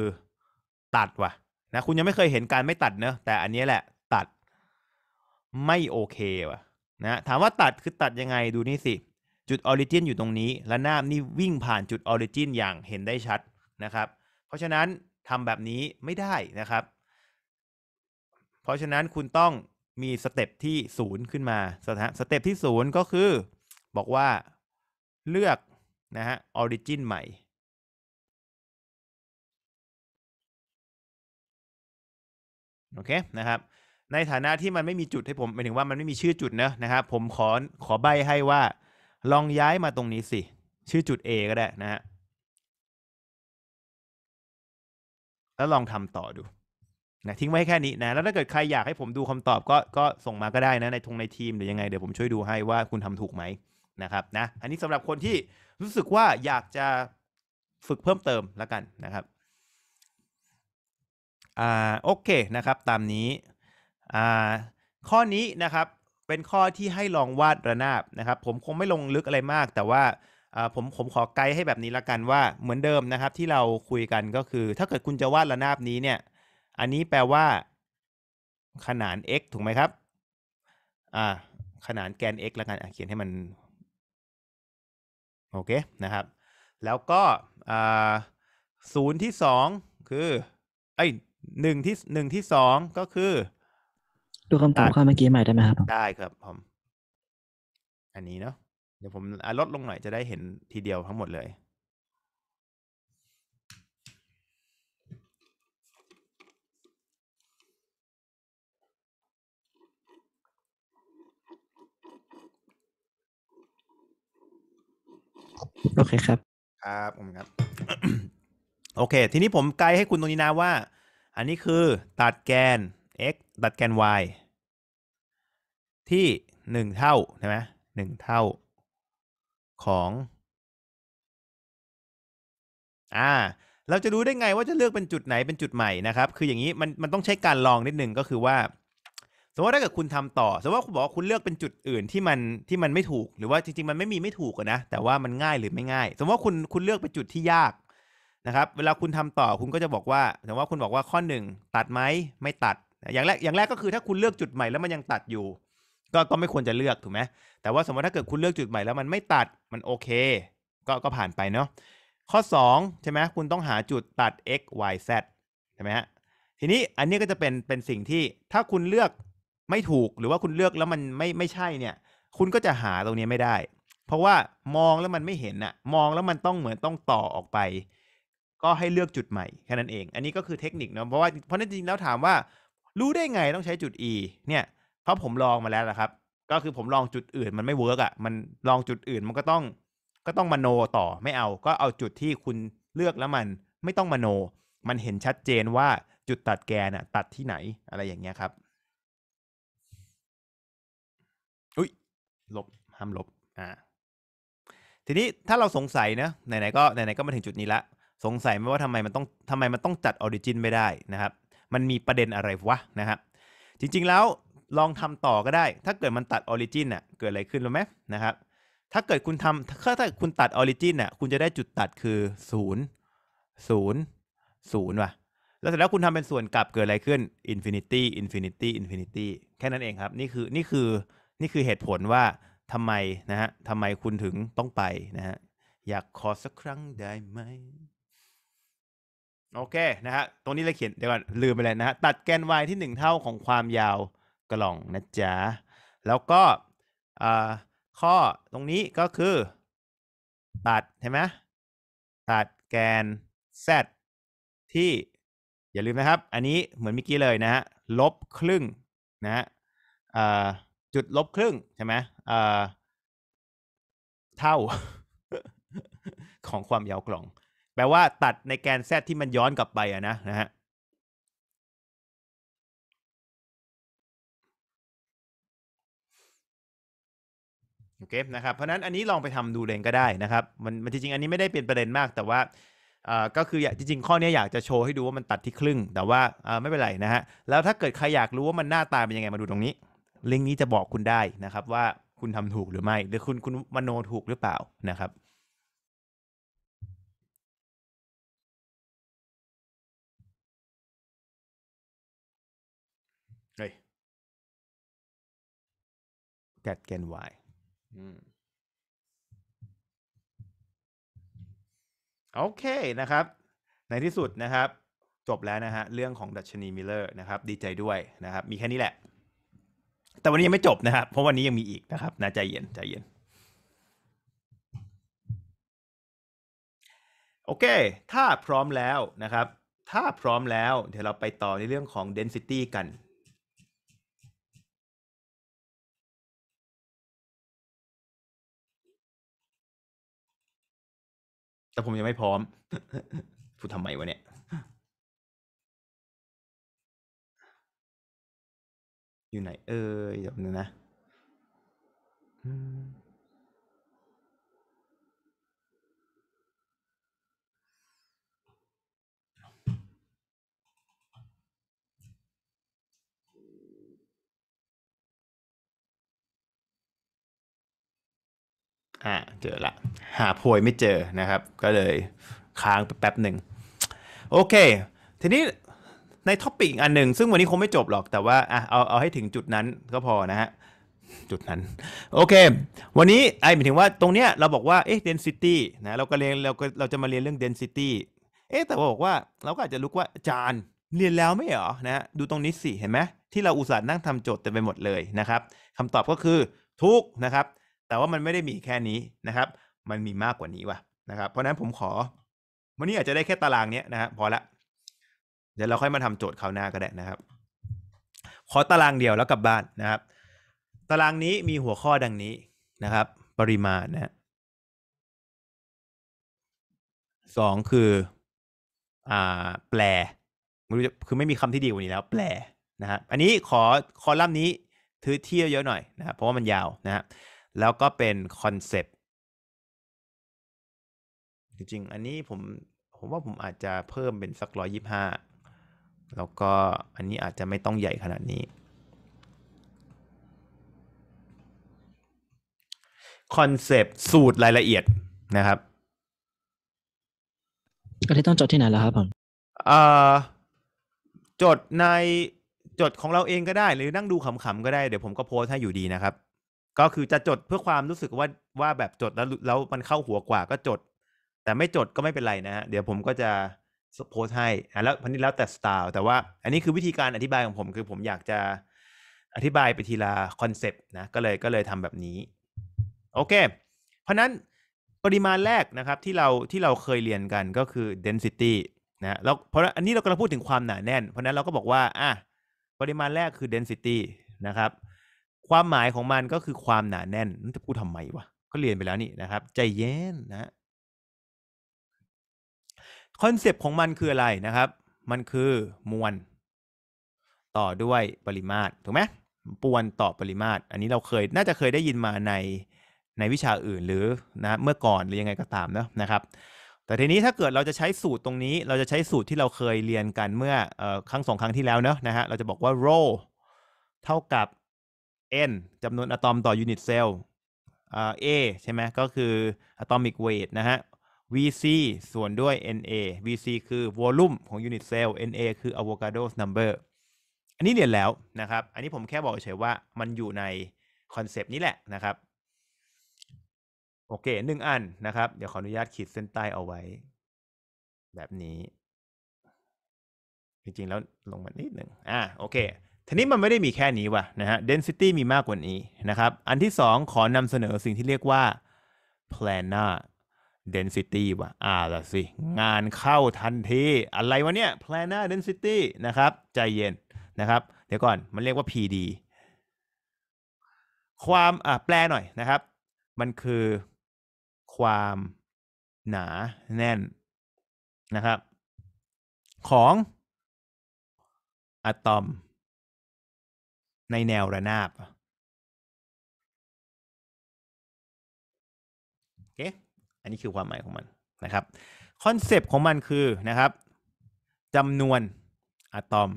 ตัด ว่ะนะ คุณ ยัง ไม่เคยเห็นการไม่ตัดเนอะแต่อันนี้แหละ ตัดไม่โอเคว่ะนะถามว่าตัดคือตัดยังไงดูนี่ สิ จุดออริจินอยู่ตรงนี้ ระนาบนี่ วิ่งผ่านจุดออริจินอย่างเห็นได้ชัดนะครับ เพราะฉะนั้นทำแบบนี้ไม่ได้นะครับ เพราะฉะนั้นคุณต้องมีสเต็ปที่ศูนย์ขึ้นมาสถานสเต็ปที่ศูนย์ก็คือ บอกว่าเลือกนะฮะออริจินใหม่ โอเคนะครับ ในฐานะที่มันไม่มีจุดให้ผมหมายถึงว่ามันไม่มีชื่อจุดนะนะครับผมขอขอใบให้ว่า ลองย้ายมาตรงนี้สิ ชื่อจุด A ก็ได้นะฮะแล้วลองทำต่อดูนะทิ้งไว้แค่นี้นะ แล้วถ้าเกิดใครอยากให้ผมดูคำตอบก็ก็ส่งมาก็ได้นะในทงในทีมหรือยังไงเดี๋ยวผมช่วยดูให้ว่าคุณทำถูกไหมนะครับนะ อันนี้สำหรับคนที่รู้สึกว่าอยากจะฝึกเพิ่มเติมแล้วกันนะครับอ่าโอเคนะครับ ตามนี้อ่าข้อนี้นะครับเป็นข้อที่ให้ลองวาดระนาบนะครับ ผมคงไม่ลงลึกอะไรมาก แต่ว่าผมผมขอไกด์ให้แบบนี้ ละกันว่าเหมือนเดิมนะครับ ที่เราคุยกันก็คือ ถ้าเกิดคุณจะวาดระนาบนี้เนี่ยอันนี้แปลว่า ขนาน x ถูกไหมครับ อ่า ขนานแกน x ละกันเขียนให้มัน โอเคนะครับ แล้วก็ศูนย์ที่สองคือเอ้หนึ่งที่หนึ่งที่สองก็คือดูคำตอบข้อเมื่อกี้ใหม่ได้ไหมครับ ได้ครับผม อันนี้เนาะ เดี๋ยวผมลดลงหน่อยจะได้เห็นทีเดียวทั้งหมดเลยโอเคครับ ครับผมครับ โอเค ทีนี้ผมไกลให้คุณตรงนี้นะว่า อันนี้คือตัดแกน x ตัดแกน y ที่หนึ่งเท่า ใช่ไหมหนึ่งเท่า ของ อ่า เราจะรู้ได้ไงว่าจะเลือกเป็นจุดไหนเป็นจุดใหม่นะครับ คืออย่างนี้มันมันต้องใช้การลองนิดนึงก็คือว่ามมติว่าถ้าเกิดคุณทำต่อ สมมติว่าคุณบอกว่าคุณเลือกเป็นจุดอื่นที่มันที่มันไม่ถูก หรือว่าจริงๆมันไม่มีไม่ถูกนะแต่ว่ามันง่ายหรือไม่ง่าย สมมติว่าคุณคุณเลือกเป็นจุดที่ยากนะครับเวลาคุณทำต่อคุณก็จะบอกว่าแต่ว่าคุณบอกว่าข้อหนึ่งตัดไหมไม่ตัด อย่างแรกอย่างแรกก็คือถ้าคุณเลือกจุดใหม่แล้วมันยังตัดอยู่ ก็ก็ไม่ควรจะเลือกถูกไหมแต่ว่าสมมติถ้าเกิดคุณเลือกจุดใหม่แล้วมันไม่ตัดมันโอเคก็ก็ผ่านไปเนาะข้อ2ใช่ไหมคุณต้องหาจุดตัด x y z ใช่ไหมฮะทีนี้อันนี้ก็จะเป็นเป็นสิ่งที่ถ้าคุณเลือกไม่ถูกหรือว่าคุณเลือกแล้วมันไม่ไม่ใช่เนี่ย คุณก็จะหาตรงนี้ไม่ได้ เพราะว่ามองแล้วมันไม่เห็นอะมองแล้วมันต้องเหมือนต้องต่อออกไป ก็ให้เลือกจุดใหม่แค่นั้นเองอันนี้ก็คือเทคนิคเนาะเพราะว่าเพราะนั้นจริงแล้วถามว่ารู้ได้ไงต้องใช้จุด e เนี่ยเพราะผมลองมาแล้วละครับ ก็คือผมลองจุดอื่นมันไม่เวิร์กอะมันลองจุดอื่น มันก็ต้องก็ต้องมโนต่อไม่เอาก็เอาจุดที่คุณเลือกแล้วมันไม่ต้องมโน มันเห็นชัดเจนว่าจุดตัดแกนอะตัดที่ไหนอะไรอย่างเงี้ยครับลบห้ามลบอ่าทีนี้ถ้าเราสงสัยนะไหนๆก็ไหนๆก็มาถึงจุดนี้ละสงสัยไหมว่าทำไมมันต้องทำไมมันต้องจัดออริจินไม่ได้นะครับ มันมีประเด็นอะไรวะนะครับจริง ๆแล้วลองทำต่อก็ได้ ถ้าเกิดมันตัดออริจินอ่ะเกิดอะไรขึ้นรู้ไหมนะครับถ้าเกิดคุณทำถ้าถ้าคุณตัดออริจินอ่ะคุณจะได้จุดตัดคือ0ูนย์ศูนย์ศูนย์ว่ะแล้วเสร็จแล้วคุณทำเป็นส่วนกลับเกิดอะไรขึ้นอินฟินิตี้อินฟินิตี้อินฟินิตี้แค่นั้นเองครับนี่คือนี่คือนี่คือเหตุผลว่าทำไมนะฮะทำไมคุณถึงต้องไปนะฮะอยากขอสักครั้งได้ไหม โอเค นะฮะตรงนี้เราเขียนเดี๋ยวก่อนลืมไปเลยนะฮะตัดแกน y ที่1เท่าของความยาวกล่องนะจ๊ะแล้วก็ข้อตรงนี้ก็คือ ตัดใช่ไหมตัดแกน z ที่ อย่าลืมนะครับ อันนี้เหมือนเมื่อกี้เลยนะฮะลบครึ่งนะฮะจุดลบครึ่ง ใช่ไหม เท่า ของความยาวกล่อง แปลว่าตัดในแกนแซที่มันย้อนกลับไปอะนะนะฮะโอเคนะครับเพราะนั้นอันนี้ลองไปทำดูเองก็ได้นะครับมันมันจริงๆอันนี้ไม่ได้เป็นประเด็นมากแต่ว่าก็คือจริงๆข้อนี้อยากจะโชว์ให้ดูว่ามันตัดที่ครึ่ง แต่ว่าไม่เป็นไรนะฮะ แล้วถ้าเกิดใครอยากรู้ว่ามันหน้าตาเป็นยังไง มาดูตรงนี้ลิงก์นี้จะบอกคุณได้นะครับ ว่าคุณทำถูกหรือไม่ หรือคุณคุณมโนถูกหรือเปล่านะครับเฮ้ยแกดแกนวยโอเคนะครับ ในที่สุดนะครับ จบแล้วนะฮะเรื่องของดัชนีมิลเลอร์นะครับ ดีใจด้วยนะครับ มีแค่นี้แหละแต่วันนี้ยังไม่จบนะครับ เพราะวันนี้ยังมีอีกนะครับนะใจเย็น ใจเย็น โอเค ถ้าพร้อมแล้วนะครับ ถ้าพร้อมแล้ว เดี๋ยวเราไปต่อในเรื่องของ density กัน แต่ผมยังไม่พร้อมพูดทำไมวะเนี่ยอยู่ไหนเอ่ยเดี๋ยวนึงนะอ่าเจอละหาโพยไม่เจอนะครับ ก็เลยค้างไปแป๊บหนึ่ง โอเค ทีนี้ในท็อปิกอันหนึ่ง ซึ่งวันนี้คงไม่จบหรอก แต่ว่าอ่ะเอาเอาให้ถึงจุดนั้นก็พอนะฮะจุดนั้น โอเค วันนี้ไอหมายถึงว่าตรงเนี้ยเราบอกว่า เอ๊ะ density นะเราก็เรียนเราก็เราจะมาเรียนเรื่อง density เอ๊ะแต่ว่าบอกว่าเราก็อาจจะรู้ว่าจานเรียนแล้วไม่เหรอนะดูตรงนี้สิเห็นไหมที่เราอุตส่าห์นั่งทำโจทย์เต็มไปหมดเลยนะครับคำตอบก็คือทุกนะครับ แต่ว่ามันไม่ได้มีแค่นี้นะครับ มันมีมากกว่านี้ว่ะนะครับเพราะนั้นผมขอ วันนี้อาจจะได้แค่ตารางเนี้ยนะฮะพอละเดี๋ยวเราค่อยมาทำโจทย์คราวหน้าก็ได้นะครับ ขอตารางเดียวแล้วกลับบ้านนะครับ ตารางนี้มีหัวข้อดังนี้นะครับ ปริมาณนะสองคือ อ่า แปล ไม่รู้จะคือไม่มีคำที่ดีกว่านี้แล้ว แปลนะฮะอันนี้ขอ คอลัมน์นี้ถือเที่ยวเยอะหน่อยนะครับเพราะว่ามันยาวนะฮะแล้วก็เป็นคอนเซปต์จริงๆอันนี้ผม ผมว่าผมอาจจะเพิ่มเป็นสักร้อยยี่ห้าแล้วก็อันนี้อาจจะไม่ต้องใหญ่ขนาดนี้คอนเซปต์สูตรรายละเอียดนะครับก็ที่ต้องจดที่ไหนแล้วครับผมจดในจดของเราเองก็ได้ หรือนั่งดูขำๆก็ได้เดี๋ยวผมก็โพสให้อยู่ดีนะครับ ก็คือจะจดเพื่อความรู้สึกว่าว่าแบบจดแล้วแล้วมันเข้าหัวกว่าก็จด แต่ไม่จดก็ไม่เป็นไรนะฮะเดี๋ยวผมก็จะโพสให้อ่แล้วพันนี้แล้วแต่สไตล์ แต่ว่าอันนี้คือวิธีการอธิบายของผมคือผมอยากจะอธิบายไปทีละคอนเซปต์นะ ก็เลยก็เลยทำแบบนี้ โอเค เพราะนั้นปริมาณแรกนะครับที่เราที่เราเคยเรียนกันก็คือ density นะแล้วเพราะอันนี้เรากำลังพูดถึงความหนาแน่น เพราะนั้นเราก็บอกว่า อ่ะปริมาณแรกคือ density นะครับ ความหมายของมันก็คือความหนาแน่นนั่นจะพูดทำไมวะ ก็เรียนไปแล้วนี่นะครับใจเย็นนะคอนเซปต์ของมันคืออะไรนะครับ มันคือมวลต่อด้วยปริมาตรถูกไหมปวนต่อปริมาตร อันนี้เราเคยน่าจะเคยได้ยินมาในในวิชาอื่นหรือนะเมื่อก่อนหรือยังไงก็ตามนะนะครับ แต่ทีนี้ถ้าเกิดเราจะใช้สูตรตรงนี้ เราจะใช้สูตรที่เราเคยเรียนกันเมื่ออครั้งสองครั้งที่แล้วเนะนะฮะ เราจะบอกว่า rho เท่ากับ n จำนวนอะตอมต่อยูนิตเซลล์ a ใช่ไหม ก็คืออะตอมิกเวทนะฮะ VC ส่วนด้วย NA VC คือ volume ของ unit cell NA คือ avocados number อันนี้เรียนแล้วนะครับ อันนี้ผมแค่บอกเฉยว่ามันอยู่ในคอนเซปต์นี้แหละนะครับโอเคหนึ่งอันนะครับ เดี๋ยวขออนุญาตขีดเส้นใต้เอาไว้ แบบนี้ จริงๆแล้วลงมานิดหนึ่งอ่า โอเค ทีนี้มันไม่ได้มีแค่นี้ว่ะนะฮะ density มีมากกว่านี้นะครับ อันที่สองขอนำเสนอสิ่งที่เรียกว่า planar density ว่ะอ่าล่ะสิ งานเข้าทันที อะไรวะเนี่ย planar density นะครับใจเย็นนะครับ เดี๋ยวก่อนมันเรียกว่า PD ความอ่าแปล หน่อยนะครับ มันคือ ความหนาแน่นนะครับ ของอะตอม ในแนวระนาบนนี้คือความหมายของมันนะครับคอนเซปต์ของมันคือนะครับจำนวนอะตอม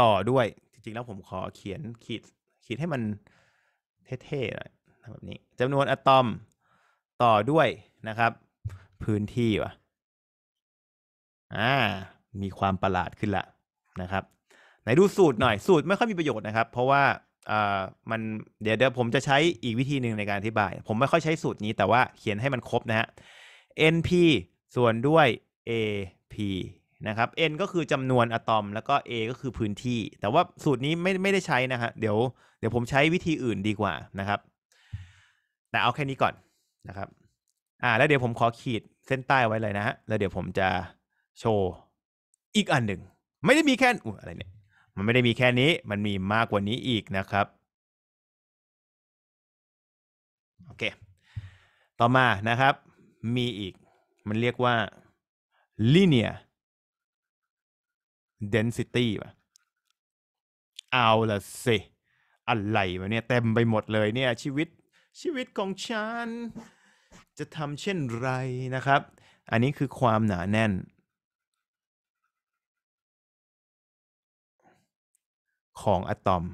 ต่อด้วย จริง ๆ แล้วผมขอเขียนขีด ขีดให้มันเท่ๆหน่อยแบบนี้จำนวนอะตอมต่อด้วยนะครับ พื้นที่วะอ่ามีความประหลาดขึ้นละนะครับไหนดูสูตรหน่อยสูตรไม่ค่อยมีประโยชน์นะครับ เพราะว่าเอ่อมันเดี๋ยวเดี๋ยวผมจะใช้อีกวิธีหนึ่งในการอธิบาย ผมไม่ค่อยใช้สูตรนี้แต่ว่าเขียนให้มันครบนะฮะ np ส่วนด้วย ap นะครับ n ก็คือจำนวนอะตอมแล้วก็ a ก็คือพื้นที่ แต่ว่าสูตรนี้ไม่ไม่ได้ใช้นะฮะเดี๋ยวเดี๋ยวผมใช้วิธีอื่นดีกว่านะครับ แต่เอาแค่นี้ก่อนนะครับอ่าแล้วเดี๋ยวผมขอขีดเส้นใต้ไว้เลยนะฮะแล้วเดี๋ยวผมจะโชว์อีกอันหนึ่งไม่ได้มีแค่อะไรเนี่ยมันไม่ได้มีแค่นี้มันมีมากกว่านี้อีกนะครับ โอเค ต่อมานะครับ มีอีก มันเรียกว่า linear density ป่ะเอาละสิ อะไรวะเนี่ยเต็มไปหมดเลยเนี่ยชีวิต ชีวิตของฉันจะทำเช่นไรนะครับ อันนี้คือความหนาแน่นของอะตอม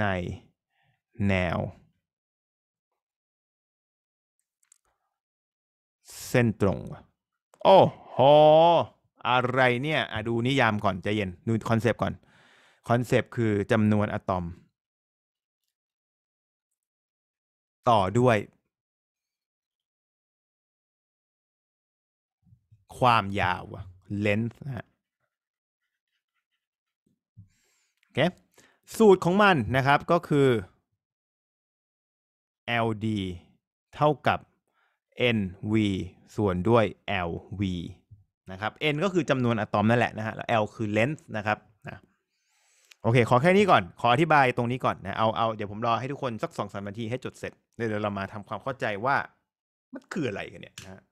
ในแนวเส้นตรงโอ้โหอะไรเนี่ยอดูนิยามก่อนใจเย็น ดูคอนเซปต์ก่อน คอนเซปต์คือจำนวนอะตอม ต่อด้วย ความยาว length นะค สูตรของมันนะครับ ก็คือ LD เท่ากับ NV ส่วนด้วย LV นะครับ N ก็คือจำนวนอะตอมนั่นแหละนะฮะแล้ว L คือเลนส์นะครับนะโอเค ขอแค่นี้ก่อน ขออธิบายตรงนี้ก่อนนะเอาเอาเดี๋ยวผมรอให้ทุกคนสักสองสามนาทีให้จดเสร็จ เดี๋ยวเรามาทำความเข้าใจว่ามันคืออะไรกันเนี่ยนะ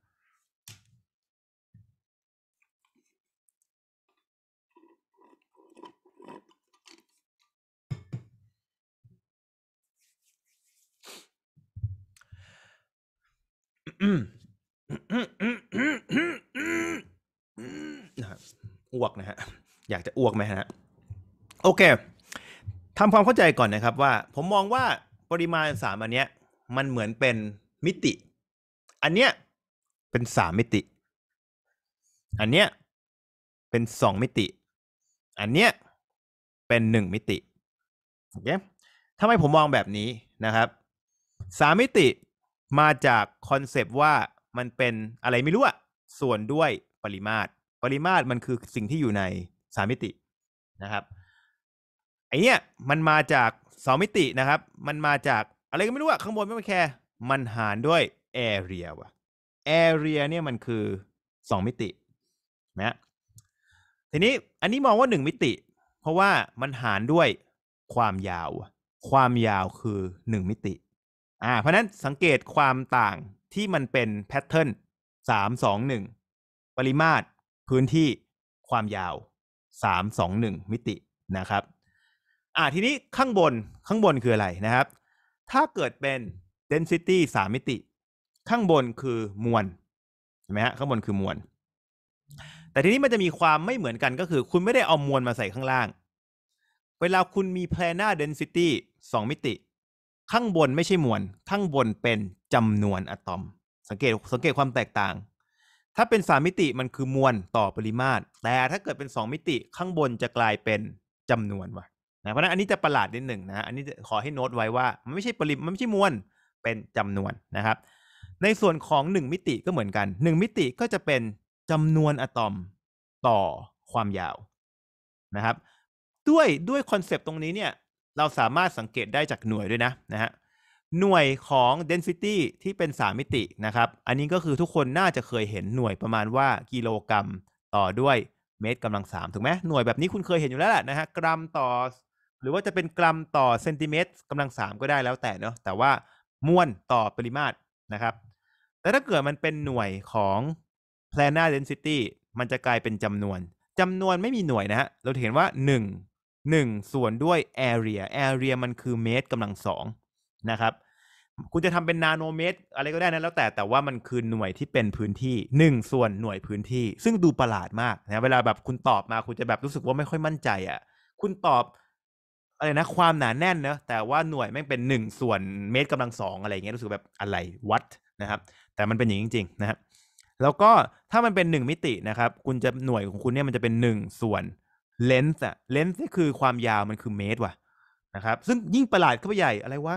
อ้วกนะฮะ อยากจะอ้วกไหมฮะ โอเคทำความเข้าใจก่อนนะครับว่าผมมองว่าปริมาณสามอันเนี้ย มันเหมือนเป็นมิติ อันเนี้ย เป็นสามมิติ อันเนี้ย เป็นสองมิติ อันเนี้ย เป็นหนึ่งมิติโอเคทำไมผมมองแบบนี้นะครับ สามมิติมาจากคอนเซปต์ว่ามันเป็นอะไรไม่รู้อะส่วนด้วยปริมาตร ปริมาตรมันคือสิ่งที่อยู่ในสามมิตินะครับไอเนี้ยมันมาจากสองมิตินะครับ มันมาจากอะไรก็ไม่รู้อะข้างบนไม่ไแคร์มันหารด้วยแอเรียว่ะแอเรียเนี่ยมันคือสองมิตินะทีนี้อันนี้มองว่าหนึ่งมิติ เพราะว่ามันหารด้วยความยาว ความยาวคือหนึ่งมิติอ่าเพราะนั้นสังเกตความต่างที่มันเป็นแพทเทิร์นสามสองหนึ่งปริมาตร พื้นที่ความยาวสามสองหนึ่ง มิตินะครับ อ่าทีนี้ข้างบนข้างบนคืออะไรนะครับ ถ้าเกิดเป็น density สามมิติ ข้างบนคือมวลใช่ไหมฮะข้างบนคือมวล แต่ทีนี้มันจะมีความไม่เหมือนกันก็คือคุณไม่ได้เอามวลมาใส่ข้างล่าง เวลาคุณมี planar density สองมิติข้างบนไม่ใช่มวล ข้างบนเป็นจำนวนอะตอม สังเกตสังเกตความแตกต่าง ถ้าเป็นสามมิติมันคือมวลต่อปริมาตร แต่ถ้าเกิดเป็นสองมิติข้างบนจะกลายเป็นจำนวนว่ะนะเพราะนั้นอันนี้จะประหลาดนิดหนึ่งนะอันนี้ขอให้โน้ตไว้ว่า มันไม่ใช่ปริมันไม่ใช่มวลเป็นจำนวนนะครับ ในส่วนของ 1 มิติก็เหมือนกัน 1 มิติก็จะเป็นจำนวนอะตอมต่อความยาวนะครับ ด้วยด้วยคอนเซปต์ตรงนี้เนี่ยเราสามารถสังเกตได้จากหน่วยด้วยนะนะฮะหน่วยของ density ที่เป็น 3 มิตินะครับ อันนี้ก็คือทุกคนน่าจะเคยเห็นหน่วยประมาณว่ากิโลกรรัม ต่อด้วยเมตรกำลังสามถูกไหมหน่วยแบบนี้คุณเคยเห็นอยู่แล้วแหละนะฮะกรัมต่อ หรือว่าจะเป็นกรัมต่อเซนติเมตรกำลังสามก็ได้แล้วแต่เนาะแต่ว่ามวลต่อปริมาตรนะครับ แต่ถ้าเกิดมันเป็นหน่วยของ planar density มันจะกลายเป็นจำนวนจำนวนไม่มีหน่วยนะฮะเราเห็นว่า 1 1 ส่วนด้วย area area มันคือเมตรกำลังสองนะครับ คุณจะทำเป็นนาโนเมตร อะไรก็ได้นะแล้วแต่ แต่ว่ามันคือหน่วยที่เป็นพื้นที่ 1 ส่วนหน่วยพื้นที่ ซึ่งดูประหลาดมากนะเวลาแบบคุณตอบมาคุณจะแบบรู้สึกว่าไม่ค่อยมั่นใจอะ่ะคุณตอบอะไรนะความหนาแน่นนะแต่ว่าหน่วยไม่เป็น 1 ส่วนเมตรกำลังสองอะไรเงี้ยรู้สึกแบบอะไรวัดนะครับแต่มันเป็นอย่างจริงๆ นะครับแล้วก็ถ้ามันเป็น 1 มิตินะครับคุณจะหน่วยของคุณเนี่ยมันจะเป็น 1 ส่วนเลนส์อะเลนส์นี่คือความยาวมันคือเมตรว่ะนะครับ ซึ่งยิ่งประหลาดเข้าไปใหญ่อะไรวะ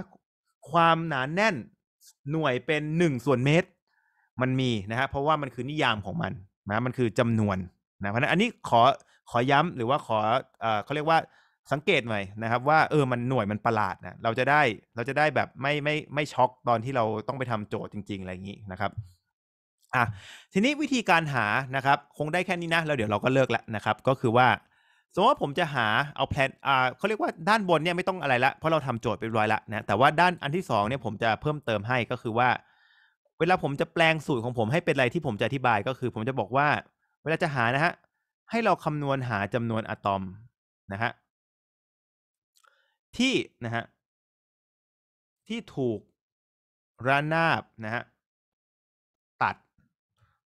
ความหนานแน่นหน่วยเป็นหนึ่งส่วนเมตรมันมีนะฮะเพราะว่ามันคือนิยามของมันนะมันคือจำนวนนะเพราะนั้นอันนี้ขอขอย้ำหรือว่าขอเอ่อเขาเรียกว่า สังเกตหน่อยนะครับว่าเออมันหน่วยมันประหลาดนะเราจะได้เราจะได้แบบไม่ไม่ไม่ช็อกตอนที่เราต้องไปทำโจทย์จริง ๆ อะไรอย่างนี้นะครับอ่ะทีนี้วิธีการหานะครับ คงได้แค่นี้นะแล้วเดี๋ยวเราก็เลิกละนะครับ ก็คือว่ามมติว่าผมจะหา เอาแพลน อ่าเขาเรียกว่าด้านบนเนี่ยไม่ต้องอะไรละเพราะเราทำโจทย์ไปร้อยละนะแต่ว่าด้านอันที่สองเนี่ยผมจะเพิ่มเติมให้ก็คือว่า เวลาผมจะแปลงสูตรของผมให้เป็นอะไรที่ผมจะอธิบายก็คือ ผมจะบอกว่า เวลาจะหานะฮะ ให้เราคำนวณหาจำนวนอะตอมนะฮะที่นะฮะที่ถูกระนาบนะฮะตัด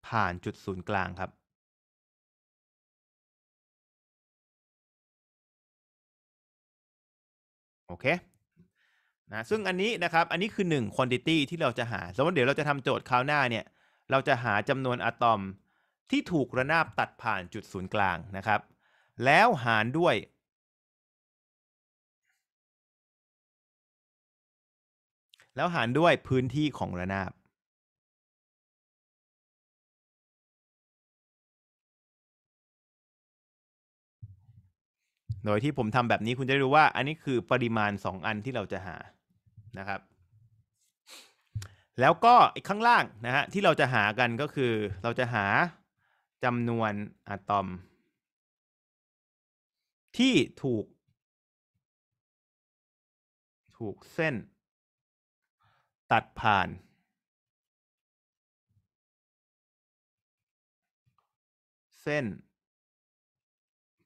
ผ่านจุดศูนย์กลางครับโอเค นะ ซึ่งอันนี้นะครับ อันนี้คือ1 quantity ที่เราจะหา สมมติ เดี๋ยว เราจะทำโจทย์ คราวหน้าเนี่ย เราจะหาจำนวนอะตอม ที่ถูก ระนาบ ตัดผ่านจุดศูนย์กลางนะครับ แล้วหาร ด้วย แล้วหาร ด้วยพื้นที่ของ ระนาบโดยที่ผมทำแบบนี้คุณจะรู้ว่าอันนี้คือปริมาณ 2 อันที่เราจะหานะครับ แล้วก็อีกข้างล่างนะฮะที่เราจะหากันก็คือ เราจะหาจำนวนอะตอม ที่ถูก ถูกเส้น ตัดผ่าน เส้น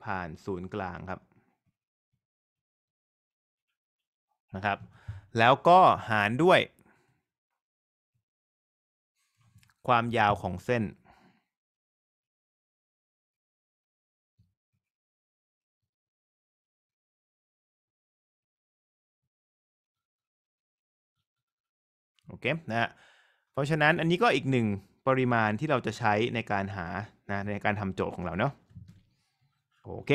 ผ่านศูนย์กลางครับนะครับแล้วก็หารด้วย ความยาวของเส้น โอเคนะเพราะฉะนั้นอันนี้ก็อีกหนึ่งปริมาณที่เราจะใช้ในการหานะในการทำโจทย์ของเราเนาะโอเค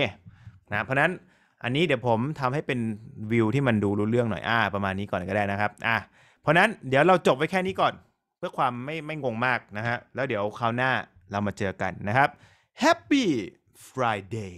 นะเพราะนั้นอันนี้เดี๋ยวผมทำให้เป็นวิวที่มันดูรู้เรื่องหน่อยอ่าประมาณนี้ก่อนก็ได้นะครับอ่ะเพราะนั้นเดี๋ยวเราจบไว้แค่นี้ก่อน เพื่อความไม่ไม่งงมากนะฮะแล้วเดี๋ยวคราวหน้าเรามาเจอกันนะครับ Happy Friday